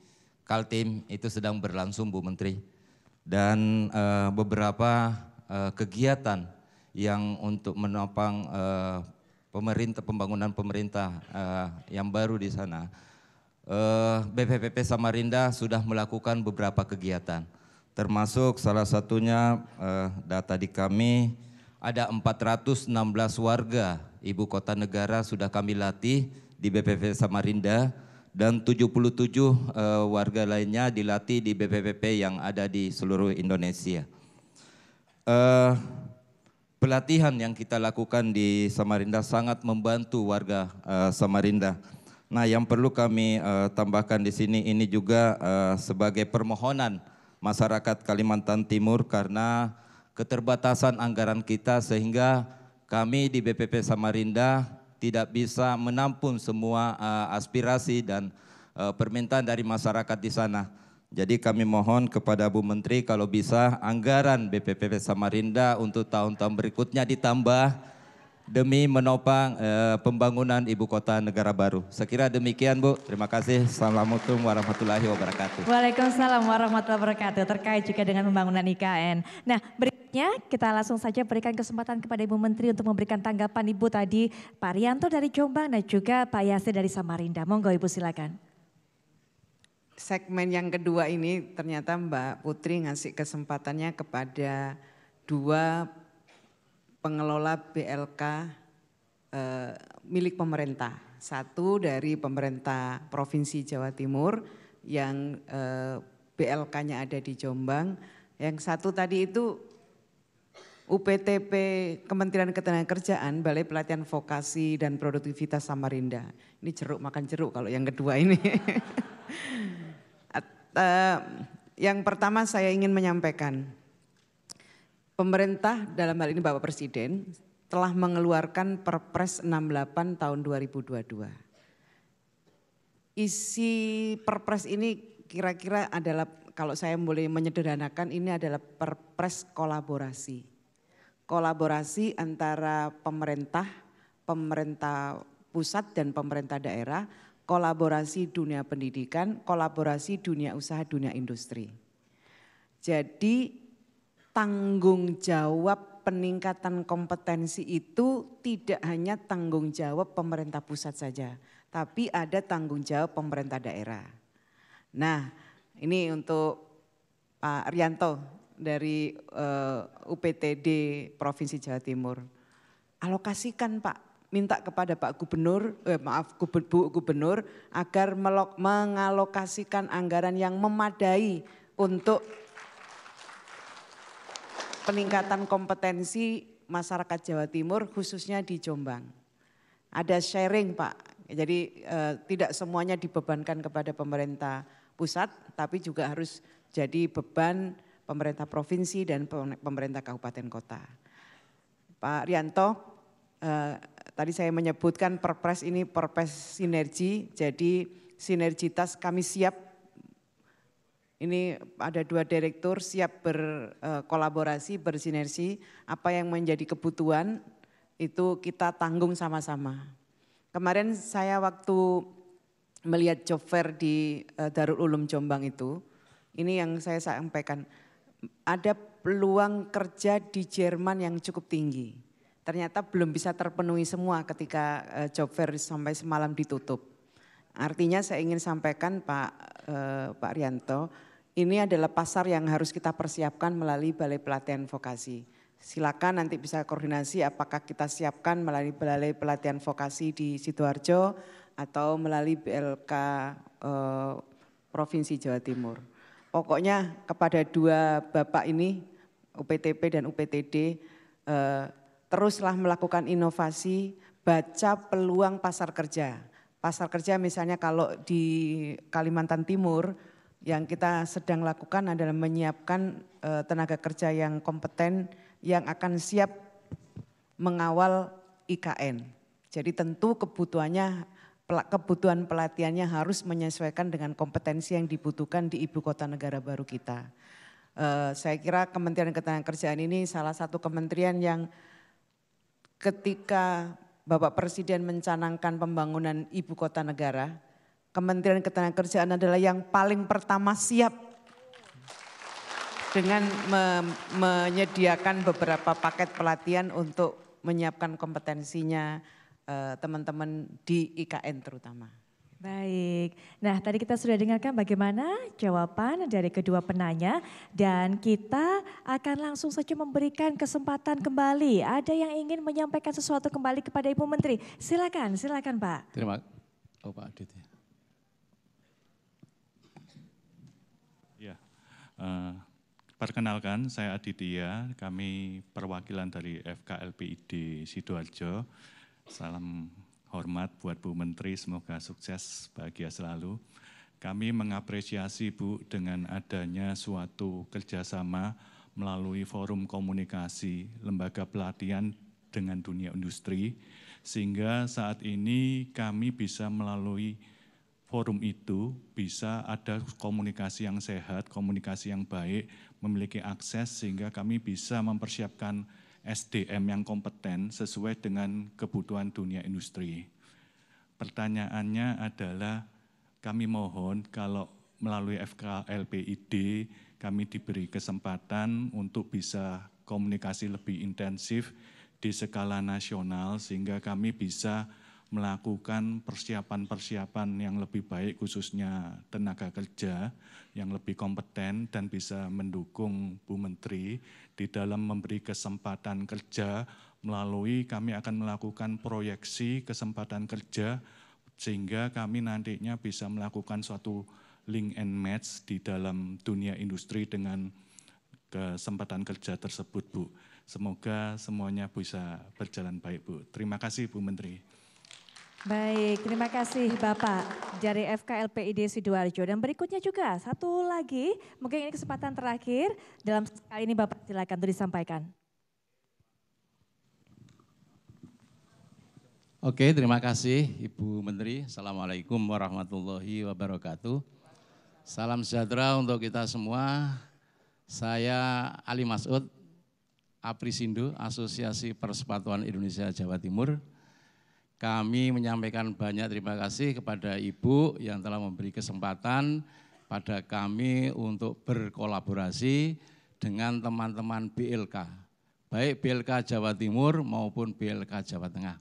Speaker 8: Kaltim itu sedang berlangsung, Bu Menteri. Dan eh, beberapa eh, kegiatan yang untuk menopang eh, pemerintah pembangunan pemerintah eh, yang baru di sana eh, BPPP Samarinda sudah melakukan beberapa kegiatan. Termasuk salah satunya eh, data di kami ada 416 warga ibu kota negara sudah kami latih di BPPP Samarinda dan 77 eh, warga lainnya dilatih di BPPP yang ada di seluruh Indonesia. Eh, pelatihan yang kita lakukan di Samarinda sangat membantu warga Samarinda. Nah, yang perlu kami uh, tambahkan di sini ini juga uh, sebagai permohonan masyarakat Kalimantan Timur karena keterbatasan anggaran kita sehingga kami di BPP Samarinda tidak bisa menampung semua uh, aspirasi dan uh, permintaan dari masyarakat di sana. Jadi kami mohon kepada Bu Menteri kalau bisa anggaran BPP Samarinda untuk tahun-tahun berikutnya ditambah demi menopang eh, pembangunan ibu kota negara baru. Sekira demikian Bu, terima kasih. Assalamualaikum warahmatullahi wabarakatuh.
Speaker 1: Waalaikumsalam warahmatullahi wabarakatuh. Terkait juga dengan pembangunan IKN. Nah berikutnya kita langsung saja berikan kesempatan kepada Ibu Menteri untuk memberikan tanggapan Ibu tadi. Pak Rianto dari Jombang dan juga Pak Yase dari Samarinda. Monggo Ibu silakan
Speaker 2: segmen yang kedua ini ternyata Mbak Putri ngasih kesempatannya kepada dua pengelola BLK eh, milik pemerintah. Satu dari pemerintah Provinsi Jawa Timur yang eh, BLK-nya ada di Jombang. Yang satu tadi itu UPTP Kementerian Ketenagakerjaan Balai Pelatihan Vokasi dan Produktivitas Samarinda. Ini jeruk makan jeruk kalau yang kedua ini. Eh, yang pertama saya ingin menyampaikan Pemerintah dalam hal ini Bapak Presiden telah mengeluarkan Perpres 68 tahun 2022. Isi Perpres ini kira-kira adalah kalau saya boleh menyederhanakan ini adalah Perpres kolaborasi. Kolaborasi antara pemerintah, pemerintah pusat dan pemerintah daerah, kolaborasi dunia pendidikan, kolaborasi dunia usaha, dunia industri. Jadi tanggung jawab peningkatan kompetensi itu tidak hanya tanggung jawab pemerintah pusat saja, tapi ada tanggung jawab pemerintah daerah. Nah, ini untuk Pak Rianto dari uh, eh, UPTD Provinsi Jawa Timur. Alokasikan Pak, minta kepada Pak Gubernur, eh, maaf Bu Gubernur agar melok, mengalokasikan anggaran yang memadai untuk peningkatan kompetensi masyarakat Jawa Timur khususnya di Jombang. Ada sharing Pak, jadi eh, tidak semuanya dibebankan kepada pemerintah pusat, tapi juga harus jadi beban pemerintah provinsi dan pemerintah kabupaten kota. Pak Rianto, eh, tadi saya menyebutkan perpres ini perpres sinergi, jadi sinergitas kami siap ini ada dua direktur siap berkolaborasi, eh, bersinergi. Apa yang menjadi kebutuhan itu kita tanggung sama-sama. Kemarin saya waktu melihat job fair di eh, Darul Ulum Jombang itu, ini yang saya sampaikan, ada peluang kerja di Jerman yang cukup tinggi. Ternyata belum bisa terpenuhi semua ketika eh, job fair sampai semalam ditutup. Artinya saya ingin sampaikan Pak eh, Pak Rianto, ini adalah pasar yang harus kita persiapkan melalui Balai Pelatihan Vokasi. Silakan nanti bisa koordinasi apakah kita siapkan melalui Balai Pelatihan Vokasi di Sidoarjo atau melalui BLK eh, Provinsi Jawa Timur. Pokoknya kepada dua bapak ini, UPTP dan UPTD, eh, teruslah melakukan inovasi, baca peluang pasar kerja. Pasar kerja misalnya kalau di Kalimantan Timur, yang kita sedang lakukan adalah menyiapkan uh, tenaga kerja yang kompeten yang akan siap mengawal IKN. Jadi tentu kebutuhannya kebutuhan pelatihannya harus menyesuaikan dengan kompetensi yang dibutuhkan di ibu kota negara baru kita. Uh, saya kira Kementerian Ketenagakerjaan ini salah satu kementerian yang ketika Bapak Presiden mencanangkan pembangunan ibu kota negara, Kementerian Ketenagakerjaan adalah yang paling pertama siap dengan me menyediakan beberapa paket pelatihan untuk menyiapkan kompetensinya eh, teman-teman uh, di IKN terutama.
Speaker 1: Baik, nah tadi kita sudah dengarkan bagaimana jawaban dari kedua penanya dan kita akan langsung saja memberikan kesempatan kembali. Ada yang ingin menyampaikan sesuatu kembali kepada Ibu Menteri? Silakan, silakan Pak.
Speaker 9: Terima kasih. Oh Pak Adit Eh, perkenalkan, saya Aditya, kami perwakilan dari FKLPID Sidoarjo. Salam hormat buat Bu Menteri, semoga sukses, bahagia selalu. Kami mengapresiasi Bu dengan adanya suatu kerjasama melalui forum komunikasi lembaga pelatihan dengan dunia industri, sehingga saat ini kami bisa melalui forum itu bisa ada komunikasi yang sehat, komunikasi yang baik, memiliki akses sehingga kami bisa mempersiapkan SDM yang kompeten sesuai dengan kebutuhan dunia industri. Pertanyaannya adalah kami mohon kalau melalui FKLPID kami diberi kesempatan untuk bisa komunikasi lebih intensif di skala nasional sehingga kami bisa melakukan persiapan-persiapan yang lebih baik khususnya tenaga kerja yang lebih kompeten dan bisa mendukung Bu Menteri di dalam memberi kesempatan kerja melalui kami akan melakukan proyeksi kesempatan kerja sehingga kami nantinya bisa melakukan suatu link and match di dalam dunia industri dengan kesempatan kerja tersebut Bu. Semoga semuanya bisa berjalan baik Bu. Terima kasih Bu Menteri.
Speaker 1: Baik, terima kasih Bapak dari FKLPID Sidoarjo. Dan berikutnya juga satu lagi, mungkin ini kesempatan terakhir dalam kali ini Bapak silakan untuk disampaikan.
Speaker 10: Oke, terima kasih Ibu Menteri. Assalamualaikum warahmatullahi wabarakatuh. Salam sejahtera untuk kita semua. Saya Ali Masud, Apri Aprisindo, Asosiasi Persepatuan Indonesia Jawa Timur. Kami menyampaikan banyak terima kasih kepada Ibu yang telah memberi kesempatan pada kami untuk berkolaborasi dengan teman-teman BLK, baik BLK Jawa Timur maupun BLK Jawa Tengah.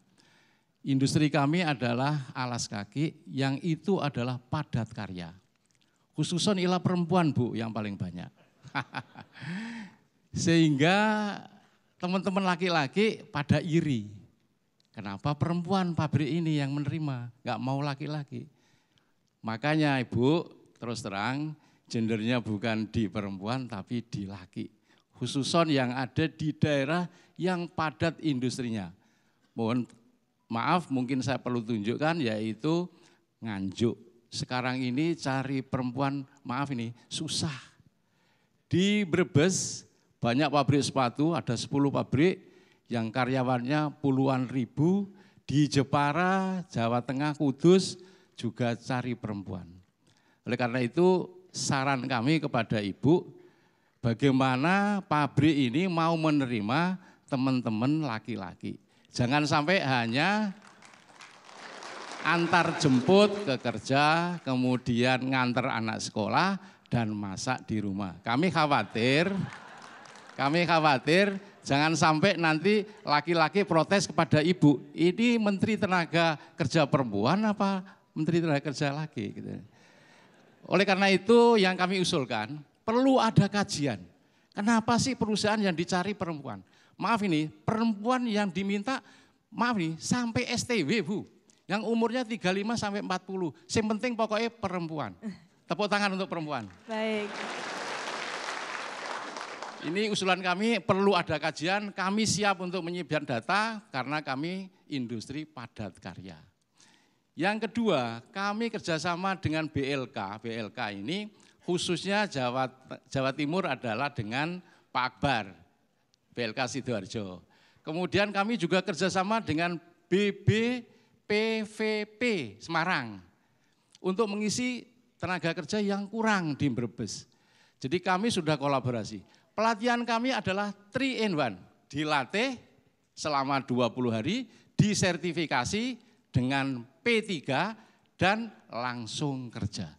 Speaker 10: Industri kami adalah alas kaki yang itu adalah padat karya. khususnya ialah perempuan Bu yang paling banyak. Sehingga teman-teman laki-laki pada iri. Kenapa perempuan pabrik ini yang menerima, nggak mau laki-laki. Makanya Ibu terus terang gendernya bukan di perempuan tapi di laki. Khususon yang ada di daerah yang padat industrinya. Mohon maaf mungkin saya perlu tunjukkan yaitu nganjuk. Sekarang ini cari perempuan, maaf ini, susah. Di Brebes banyak pabrik sepatu, ada 10 pabrik, yang karyawannya puluhan ribu di Jepara, Jawa Tengah, Kudus juga cari perempuan. Oleh karena itu saran kami kepada Ibu bagaimana pabrik ini mau menerima teman-teman laki-laki. Jangan sampai hanya antar jemput ke kerja, kemudian ngantar anak sekolah dan masak di rumah. Kami khawatir, kami khawatir Jangan sampai nanti laki-laki protes kepada ibu. Ini menteri tenaga kerja perempuan apa menteri tenaga kerja laki gitu. Oleh karena itu yang kami usulkan perlu ada kajian. Kenapa sih perusahaan yang dicari perempuan? Maaf ini, perempuan yang diminta maaf ini sampai STW, Bu. Yang umurnya 35 sampai 40. Yang penting pokoknya perempuan. Tepuk tangan untuk perempuan. Baik. Ini usulan kami perlu ada kajian, kami siap untuk menyediakan data karena kami industri padat karya. Yang kedua, kami kerjasama dengan BLK. BLK ini khususnya Jawa, Jawa Timur adalah dengan Pak Akbar, BLK Sidoarjo. Kemudian kami juga kerjasama dengan BBPVP Semarang untuk mengisi tenaga kerja yang kurang di Brebes. Jadi kami sudah kolaborasi. Pelatihan kami adalah 3 in 1. Dilatih selama 20 hari, disertifikasi dengan P3 dan langsung kerja.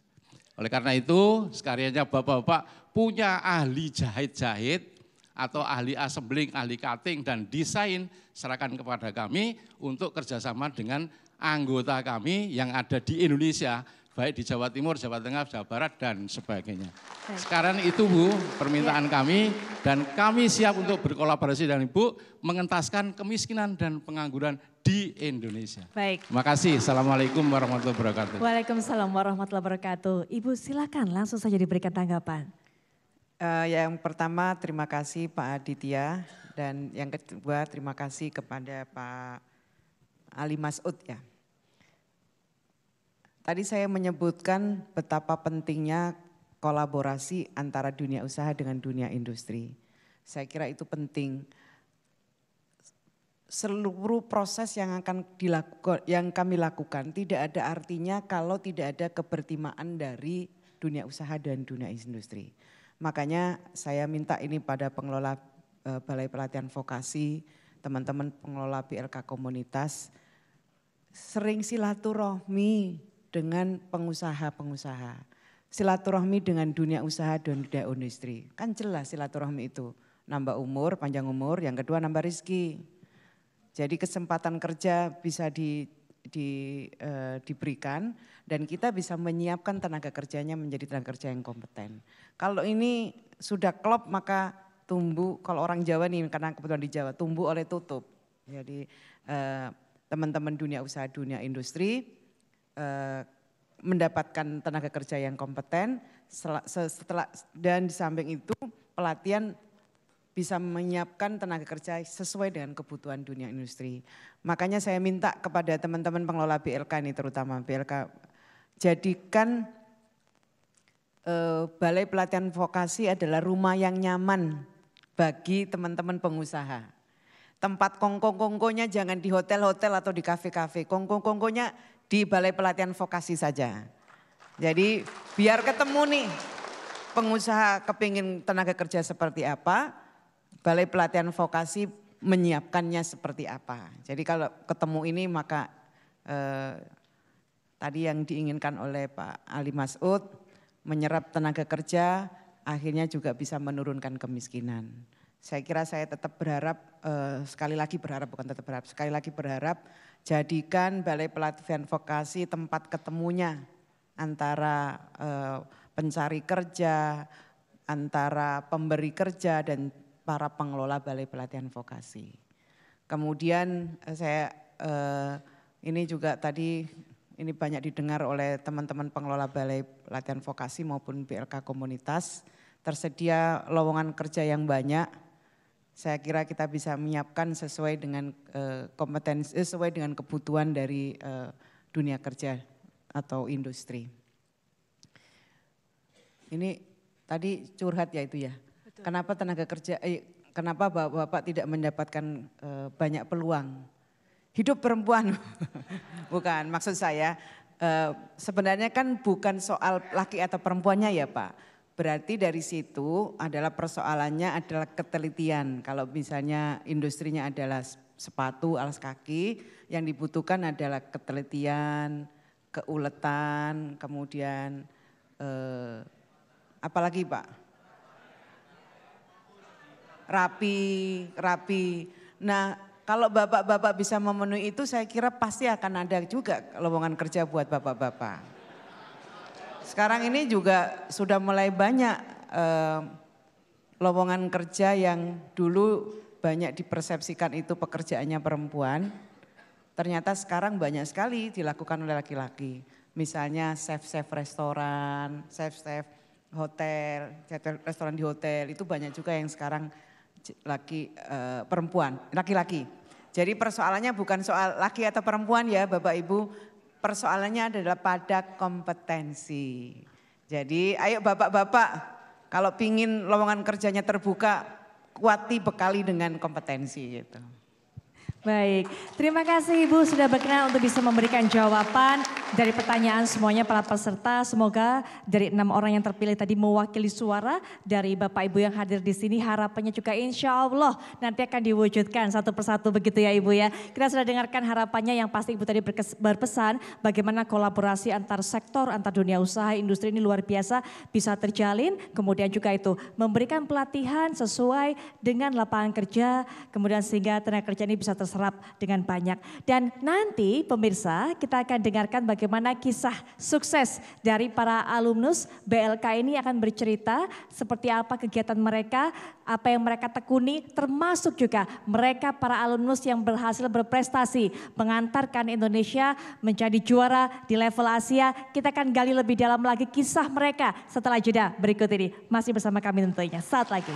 Speaker 10: Oleh karena itu, sekaliannya Bapak-bapak punya ahli jahit-jahit atau ahli assembling, ahli cutting dan desain serahkan kepada kami untuk kerjasama dengan anggota kami yang ada di Indonesia baik di Jawa Timur, Jawa Tengah, Jawa Barat dan sebagainya. Sekarang itu Bu permintaan ya. kami dan kami siap untuk berkolaborasi dengan Ibu mengentaskan kemiskinan dan pengangguran di Indonesia. Baik. Terima kasih. Assalamualaikum warahmatullahi wabarakatuh.
Speaker 1: Waalaikumsalam warahmatullahi wabarakatuh. Ibu silakan langsung saja diberikan tanggapan.
Speaker 2: Uh, yang pertama terima kasih Pak Aditya dan yang kedua terima kasih kepada Pak Ali Masud ya. Tadi saya menyebutkan betapa pentingnya kolaborasi antara dunia usaha dengan dunia industri. Saya kira itu penting. Seluruh proses yang akan dilakukan, yang kami lakukan tidak ada artinya kalau tidak ada kebertimaan dari dunia usaha dan dunia industri. Makanya saya minta ini pada pengelola eh, Balai Pelatihan Vokasi, teman-teman pengelola PLK komunitas, sering silaturahmi dengan pengusaha-pengusaha. Silaturahmi dengan dunia usaha dan dunia industri. Kan jelas silaturahmi itu. Nambah umur, panjang umur, yang kedua nambah rezeki. Jadi kesempatan kerja bisa di, di, e, diberikan dan kita bisa menyiapkan tenaga kerjanya menjadi tenaga kerja yang kompeten. Kalau ini sudah klop maka tumbuh, kalau orang Jawa nih karena kebetulan di Jawa, tumbuh oleh tutup. Jadi eh, teman-teman dunia usaha, dunia industri Eh, mendapatkan tenaga kerja yang kompeten setelah dan di samping itu pelatihan bisa menyiapkan tenaga kerja sesuai dengan kebutuhan dunia industri. Makanya saya minta kepada teman-teman pengelola BLK ini terutama BLK jadikan eh, balai pelatihan vokasi adalah rumah yang nyaman bagi teman-teman pengusaha. Tempat kongkong kongkongnya jangan di hotel-hotel atau di kafe-kafe. Kongkong-kongkonya di Balai Pelatihan Vokasi saja. Jadi biar ketemu nih pengusaha kepingin tenaga kerja seperti apa, Balai Pelatihan Vokasi menyiapkannya seperti apa. Jadi kalau ketemu ini maka eh, tadi yang diinginkan oleh Pak Ali Masud menyerap tenaga kerja akhirnya juga bisa menurunkan kemiskinan. Saya kira saya tetap berharap, eh, sekali lagi berharap, bukan tetap berharap, sekali lagi berharap jadikan Balai Pelatihan Vokasi tempat ketemunya antara eh, pencari kerja, antara pemberi kerja dan para pengelola Balai Pelatihan Vokasi. Kemudian eh, saya eh, ini juga tadi ini banyak didengar oleh teman-teman pengelola Balai Pelatihan Vokasi maupun BLK Komunitas. Tersedia lowongan kerja yang banyak, saya kira kita bisa menyiapkan sesuai dengan eh, kompetensi eh, sesuai dengan kebutuhan dari eh, dunia kerja atau industri. Ini tadi curhat ya itu ya. Betul. Kenapa tenaga kerja eh, kenapa Bapak-bapak tidak mendapatkan banyak peluang? Hidup perempuan. bukan, maksud saya sebenarnya kan bukan soal laki atau perempuannya ya, Pak Berarti dari situ adalah persoalannya adalah ketelitian. Kalau misalnya industrinya adalah sepatu, alas kaki, yang dibutuhkan adalah ketelitian, keuletan, kemudian eh, apalagi Pak? Rapi, rapi. Nah kalau bapak-bapak bisa memenuhi itu saya kira pasti akan ada juga lowongan kerja buat bapak-bapak. Sekarang ini juga sudah mulai banyak eh, lowongan kerja yang dulu banyak dipersepsikan itu pekerjaannya perempuan. Ternyata sekarang banyak sekali dilakukan oleh laki-laki. Misalnya chef-chef restoran, chef-chef hotel, chef restoran di hotel itu banyak juga yang sekarang laki eh, perempuan, laki-laki. Jadi persoalannya bukan soal laki atau perempuan ya Bapak Ibu, persoalannya adalah pada kompetensi. Jadi ayo bapak-bapak kalau pingin lowongan kerjanya terbuka, kuati bekali dengan kompetensi gitu. Baik,
Speaker 1: terima kasih Ibu sudah berkenan untuk bisa memberikan jawaban dari pertanyaan semuanya para peserta. Semoga dari enam orang yang terpilih tadi mewakili suara dari Bapak Ibu yang hadir di sini. Harapannya juga insya Allah nanti akan diwujudkan satu persatu begitu ya Ibu ya. Kita sudah dengarkan harapannya yang pasti Ibu tadi berpesan bagaimana kolaborasi antar sektor, antar dunia usaha, industri ini luar biasa bisa terjalin. Kemudian juga itu memberikan pelatihan sesuai dengan lapangan kerja, kemudian sehingga tenaga kerja ini bisa ter terserap dengan banyak. Dan nanti pemirsa kita akan dengarkan bagaimana kisah sukses dari para alumnus BLK ini akan bercerita seperti apa kegiatan mereka, apa yang mereka tekuni, termasuk juga mereka para alumnus yang berhasil berprestasi mengantarkan Indonesia menjadi juara di level Asia. Kita akan gali lebih dalam lagi kisah mereka setelah jeda berikut ini. Masih bersama kami tentunya. Saat lagi.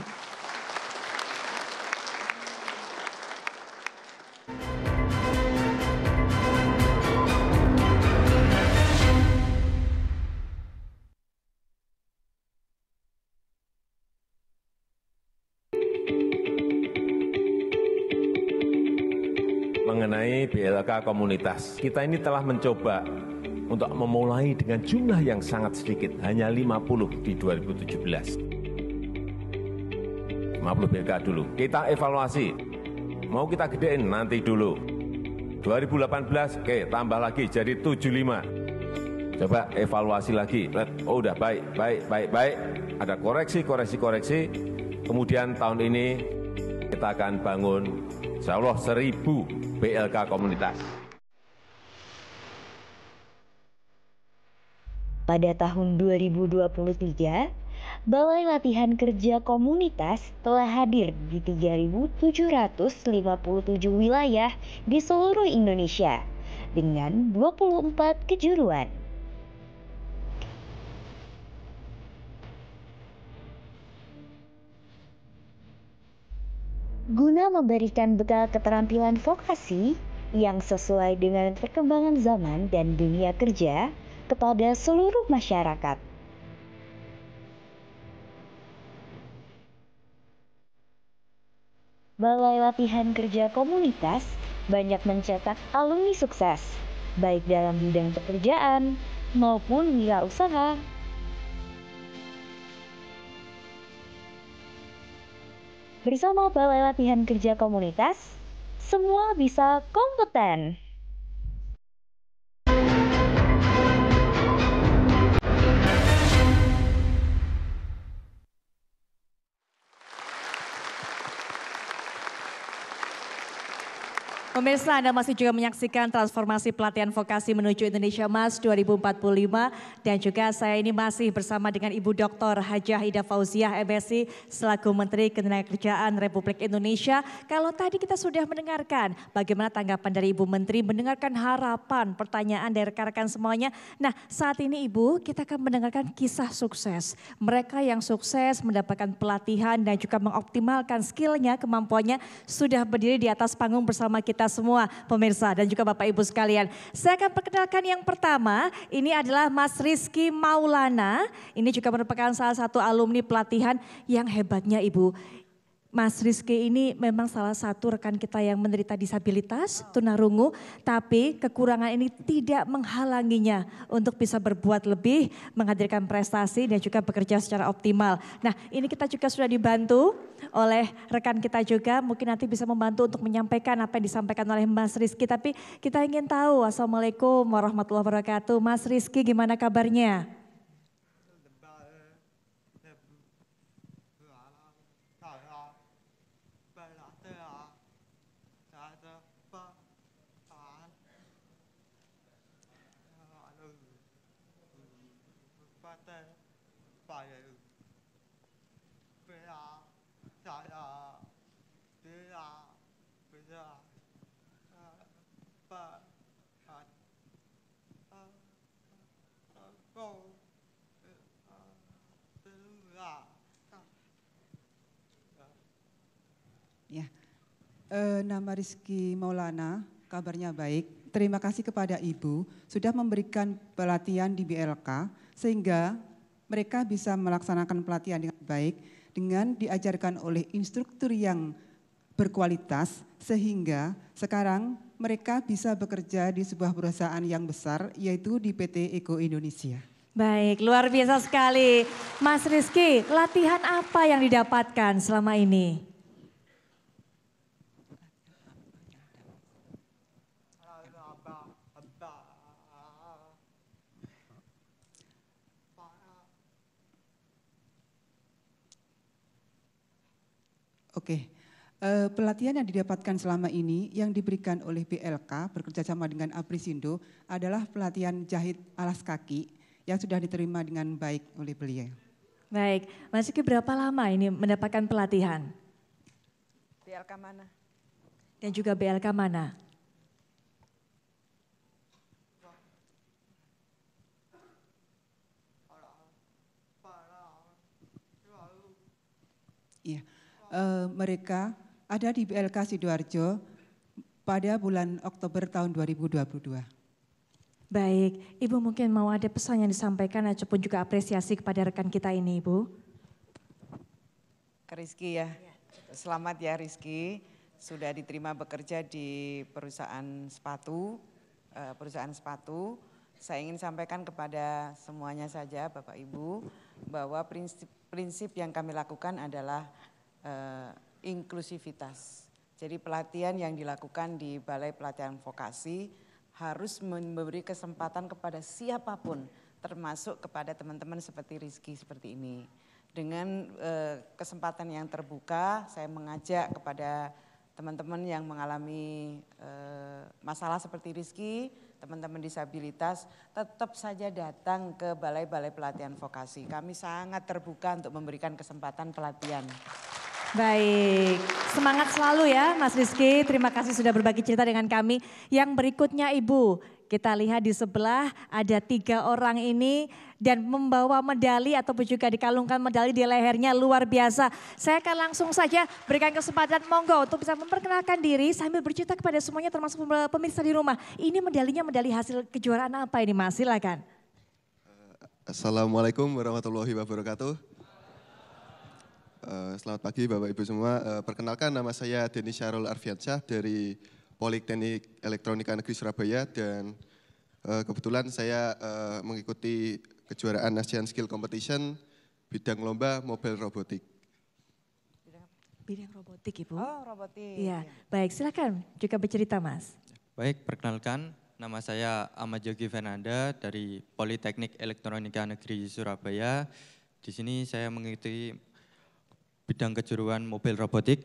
Speaker 7: menjaga komunitas. Kita ini telah mencoba untuk memulai dengan jumlah yang sangat sedikit, hanya 50 di 2017. 50 BK dulu. Kita evaluasi. Mau kita gedein nanti dulu. 2018, oke, tambah lagi jadi 75. Coba evaluasi lagi. Oh, udah baik, baik, baik, baik. Ada koreksi, koreksi, koreksi. Kemudian tahun ini kita akan bangun insya Allah seribu blk komunitas.
Speaker 4: Pada tahun 2023, Balai Latihan Kerja Komunitas telah hadir di 3.757 wilayah di seluruh Indonesia dengan 24 kejuruan. guna memberikan bekal keterampilan vokasi yang sesuai dengan perkembangan zaman dan dunia kerja kepada seluruh masyarakat. Balai Latihan Kerja Komunitas banyak mencetak alumni sukses, baik dalam bidang pekerjaan maupun wirausaha. Bersama Balai Latihan Kerja Komunitas, semua bisa kompeten.
Speaker 1: Pemirsa Anda masih juga menyaksikan transformasi pelatihan vokasi menuju Indonesia Mas 2045 dan juga saya ini masih bersama dengan Ibu Dr. Hajah Ida Fauziah MSI selaku Menteri Ketenagakerjaan Republik Indonesia. Kalau tadi kita sudah mendengarkan bagaimana tanggapan dari Ibu Menteri mendengarkan harapan pertanyaan dari rekan-rekan semuanya. Nah saat ini Ibu kita akan mendengarkan kisah sukses. Mereka yang sukses mendapatkan pelatihan dan juga mengoptimalkan skillnya, kemampuannya sudah berdiri di atas panggung bersama kita kita semua pemirsa dan juga Bapak Ibu sekalian. Saya akan perkenalkan yang pertama, ini adalah Mas Rizky Maulana. Ini juga merupakan salah satu alumni pelatihan yang hebatnya Ibu. Mas Rizky ini memang salah satu rekan kita yang menderita disabilitas, tunarungu, tapi kekurangan ini tidak menghalanginya untuk bisa berbuat lebih, menghadirkan prestasi dan juga bekerja secara optimal. Nah ini kita juga sudah dibantu oleh rekan kita juga, mungkin nanti bisa membantu untuk menyampaikan apa yang disampaikan oleh Mas Rizky, tapi kita ingin tahu, Assalamualaikum warahmatullahi wabarakatuh. Mas Rizky gimana kabarnya?
Speaker 3: Uh, nama Rizky Maulana, kabarnya baik. Terima kasih kepada Ibu sudah memberikan pelatihan di BLK sehingga mereka bisa melaksanakan pelatihan dengan baik dengan diajarkan oleh instruktur yang berkualitas sehingga sekarang mereka bisa bekerja di sebuah perusahaan yang besar yaitu di PT Eko Indonesia.
Speaker 1: Baik, luar biasa sekali. Mas Rizky, latihan apa yang didapatkan selama ini?
Speaker 3: Oke, uh, pelatihan yang didapatkan selama ini yang diberikan oleh BLK bekerjasama dengan Aprisindo adalah pelatihan jahit alas kaki yang sudah diterima dengan baik oleh beliau.
Speaker 1: Baik, Mas Yuki berapa lama ini mendapatkan pelatihan? BLK mana? Dan juga BLK mana?
Speaker 3: uh, mereka ada di BLK Sidoarjo pada bulan Oktober tahun 2022. Baik, Ibu mungkin mau ada pesan yang disampaikan ataupun juga
Speaker 1: apresiasi kepada rekan kita ini Ibu.
Speaker 2: Ke Rizky ya, selamat ya Rizky. Sudah diterima bekerja di perusahaan sepatu, eh, perusahaan sepatu. Saya ingin sampaikan kepada semuanya saja Bapak Ibu bahwa prinsip, prinsip yang kami lakukan adalah uh, inklusivitas. Jadi pelatihan yang dilakukan di Balai Pelatihan Vokasi harus memberi kesempatan kepada siapapun, termasuk kepada teman-teman seperti Rizky seperti ini. Dengan eh, kesempatan yang terbuka, saya mengajak kepada teman-teman yang mengalami eh, masalah seperti Rizky, teman-teman disabilitas, tetap saja datang ke balai-balai pelatihan vokasi. Kami sangat terbuka untuk memberikan kesempatan pelatihan.
Speaker 1: Baik, semangat selalu ya Mas Rizky. Terima kasih sudah berbagi cerita dengan kami. Yang berikutnya Ibu, kita lihat di sebelah ada tiga orang ini dan membawa medali atau juga dikalungkan medali di lehernya luar biasa. Saya akan langsung saja berikan kesempatan monggo untuk bisa memperkenalkan diri sambil bercerita kepada semuanya termasuk pemirsa di rumah. Ini medalinya medali hasil kejuaraan apa ini Mas? Silakan.
Speaker 11: Eh, Assalamualaikum warahmatullahi wabarakatuh. Eh, selamat pagi Bapak Ibu semua. Eh, perkenalkan nama saya Denis Syarul Arfiansyah dari Politeknik Elektronika Negeri Surabaya dan eh, kebetulan saya mengikuti kejuaraan Asian Skill Competition bidang lomba mobil robotik.
Speaker 3: Bidang
Speaker 1: robotik Ibu? Oh robotik. Iya, baik silakan juga bercerita Mas.
Speaker 11: Baik,
Speaker 8: perkenalkan nama saya Ahmad Yogi Fernanda dari Politeknik Elektronika Negeri Surabaya. Di sini saya mengikuti bidang kejuruan mobil robotik.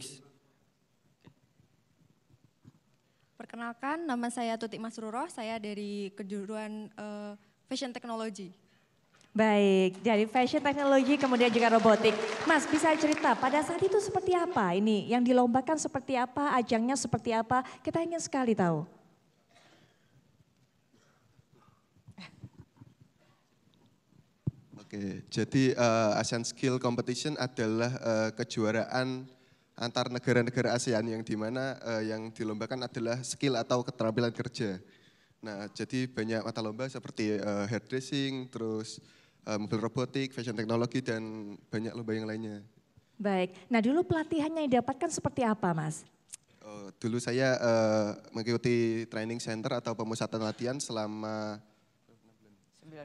Speaker 1: Perkenalkan, nama saya Tutik Masruroh, saya dari kejuruan uh, Fashion Technology. Baik, dari Fashion Technology kemudian juga robotik. Mas bisa cerita pada saat itu seperti apa ini? Yang dilombakan seperti apa, ajangnya seperti apa? Kita ingin sekali tahu.
Speaker 11: Oke, jadi uh, eh, ASEAN Skill Competition adalah uh, kejuaraan antar negara-negara ASEAN yang dimana uh, eh, yang dilombakan adalah skill atau keterampilan kerja. Nah, jadi banyak mata lomba seperti uh, hairdressing, terus uh, mobil robotik, fashion teknologi, dan banyak lomba yang lainnya.
Speaker 1: Baik, nah dulu pelatihannya yang didapatkan seperti apa, Mas?
Speaker 11: Uh, dulu saya uh, mengikuti training center atau pemusatan latihan selama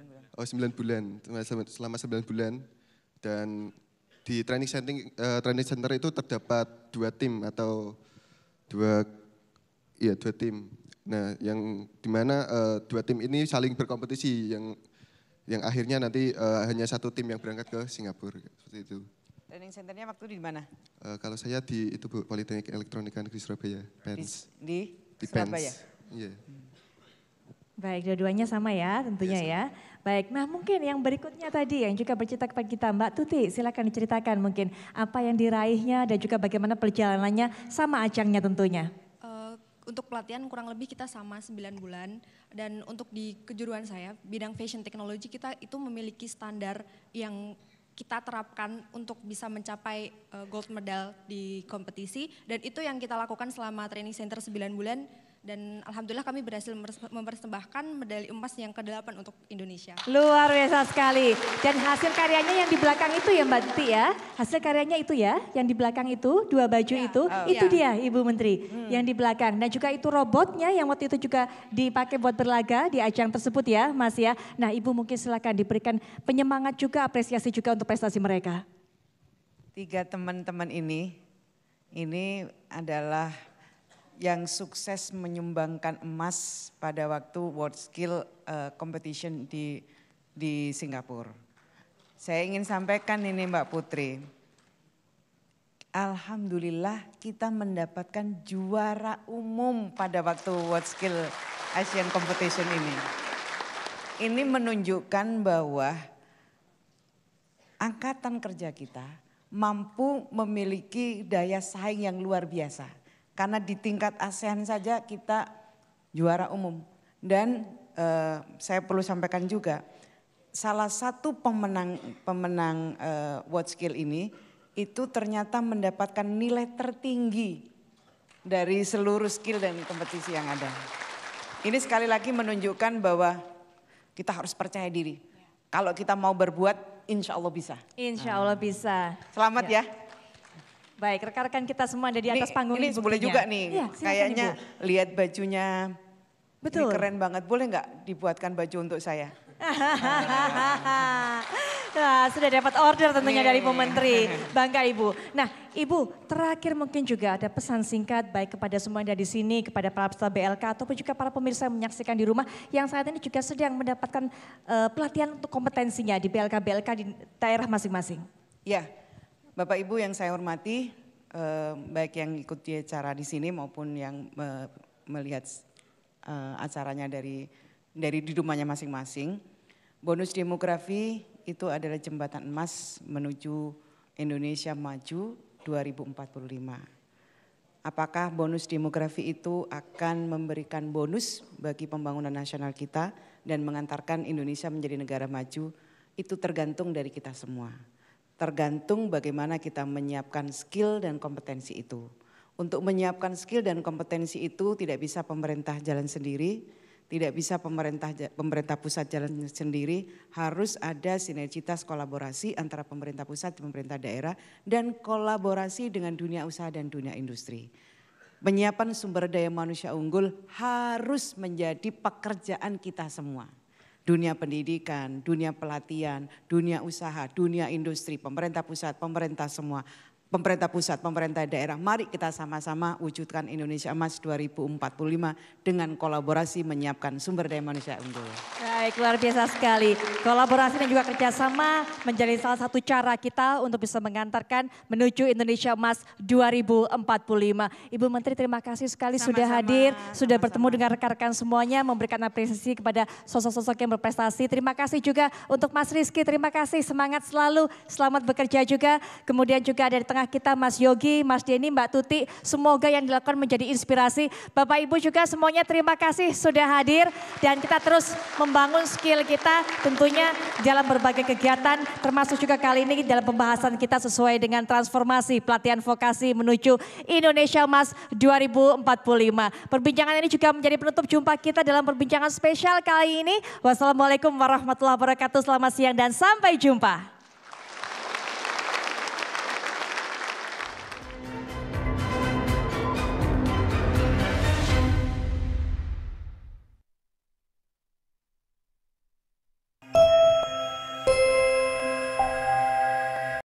Speaker 11: bulan. Oh, 9 bulan. Selama 9 bulan dan di training center uh, training center itu terdapat dua tim atau dua iya dua tim. Nah, yang dimana uh, eh, dua tim ini saling berkompetisi yang yang akhirnya nanti uh, hanya satu tim yang berangkat ke Singapura seperti itu.
Speaker 2: Training centernya waktu di mana?
Speaker 11: Uh, kalau saya di itu Bu Politeknik Elektronika Negeri Surabaya, PENS. Di, di, di Surabaya. Iya. Yeah. Hmm.
Speaker 1: Baik, dua-duanya sama ya tentunya ya, ya. Baik, nah mungkin yang berikutnya tadi yang juga bercerita kepada kita Mbak Tuti, silakan diceritakan mungkin apa yang diraihnya dan juga bagaimana perjalanannya sama ajangnya tentunya. Eh, untuk pelatihan kurang lebih kita sama 9 bulan dan untuk di kejuruan saya bidang fashion technology kita itu memiliki standar yang kita terapkan untuk bisa mencapai eh, gold medal di kompetisi dan itu yang kita lakukan selama training center 9 bulan dan alhamdulillah kami berhasil mempersembahkan medali emas yang ke-8 untuk Indonesia. Luar biasa sekali. Dan hasil karyanya yang di belakang itu ya Mbak Titi ya. Hasil karyanya itu ya, yang di belakang itu, dua baju ya, itu, oh, itu ya. dia Ibu Menteri hmm. yang di belakang. Dan juga itu robotnya yang waktu itu juga dipakai buat berlaga di ajang tersebut ya Mas ya. Nah Ibu mungkin silakan diberikan penyemangat juga, apresiasi juga untuk prestasi mereka.
Speaker 2: Tiga teman-teman ini, ini adalah yang sukses menyumbangkan emas pada waktu World Skill uh, Competition di di Singapura. Saya ingin sampaikan ini Mbak Putri. Alhamdulillah kita mendapatkan juara umum pada waktu World Skill Asian Competition ini. Ini menunjukkan bahwa angkatan kerja kita mampu memiliki daya saing yang luar biasa karena di tingkat ASEAN saja kita juara umum. Dan eh, saya perlu sampaikan juga, salah satu pemenang pemenang eh, World Skill ini itu ternyata mendapatkan nilai tertinggi dari seluruh skill dan kompetisi yang ada. Ini sekali lagi menunjukkan bahwa kita harus percaya diri. Kalau kita mau berbuat, insya Allah bisa.
Speaker 1: Insya Allah bisa. Selamat ya. ya. Baik, rekan-rekan kita semua ada di atas ini, panggung ini buktinya. boleh juga nih. Ya, kayaknya Ibu.
Speaker 2: lihat bajunya. Betul. Ini keren banget. Boleh nggak dibuatkan baju untuk saya?
Speaker 1: nah, sudah dapat order tentunya dari Bu Menteri. Bangga Ibu. Nah, Ibu, terakhir mungkin juga ada pesan singkat baik kepada semua yang ada di sini, kepada para peserta BLK ataupun juga para pemirsa yang menyaksikan di rumah yang saat ini juga sedang mendapatkan uh, pelatihan untuk kompetensinya di BLK-BLK di daerah masing-masing.
Speaker 2: Ya, Bapak Ibu yang saya hormati, eh, baik yang ikuti acara di sini maupun yang me eh, melihat eh, acaranya dari dari di rumahnya masing-masing. Bonus demografi itu adalah jembatan emas menuju Indonesia Maju 2045. Apakah bonus demografi itu akan memberikan bonus bagi pembangunan nasional kita dan mengantarkan Indonesia menjadi negara maju? Itu tergantung dari kita semua Tergantung bagaimana kita menyiapkan skill dan kompetensi itu. Untuk menyiapkan skill dan kompetensi itu tidak bisa pemerintah jalan sendiri, tidak bisa pemerintah pemerintah pusat jalan sendiri, harus ada sinergitas kolaborasi antara pemerintah pusat dan pemerintah daerah dan kolaborasi dengan dunia usaha dan dunia industri. Penyiapan sumber daya manusia unggul harus menjadi pekerjaan kita semua dunia pendidikan, dunia pelatihan, dunia usaha, dunia industri, pemerintah pusat, pemerintah semua pemerintah pusat, pemerintah daerah. Mari kita sama-sama wujudkan Indonesia Emas 2045 dengan kolaborasi menyiapkan sumber daya manusia unggul.
Speaker 1: Baik, luar biasa sekali. Kolaborasi dan juga kerjasama menjadi salah satu cara kita untuk bisa mengantarkan menuju Indonesia Emas 2045. Ibu Menteri terima kasih sekali sama-sama, sudah hadir, sama-sama. sudah bertemu dengan rekan-rekan semuanya, memberikan apresiasi kepada sosok-sosok yang berprestasi. Terima kasih juga untuk Mas Rizky, terima kasih, semangat selalu, selamat bekerja juga. Kemudian juga ada di tengah tengah kita Mas Yogi, Mas Denny, Mbak Tuti. Semoga yang dilakukan menjadi inspirasi. Bapak Ibu juga semuanya terima kasih sudah hadir dan kita terus membangun skill kita tentunya dalam berbagai kegiatan termasuk juga kali ini dalam pembahasan kita sesuai dengan transformasi pelatihan vokasi menuju Indonesia Mas 2045. Perbincangan ini juga menjadi penutup jumpa kita dalam perbincangan spesial kali ini. Wassalamualaikum warahmatullahi wabarakatuh. Selamat siang dan sampai jumpa.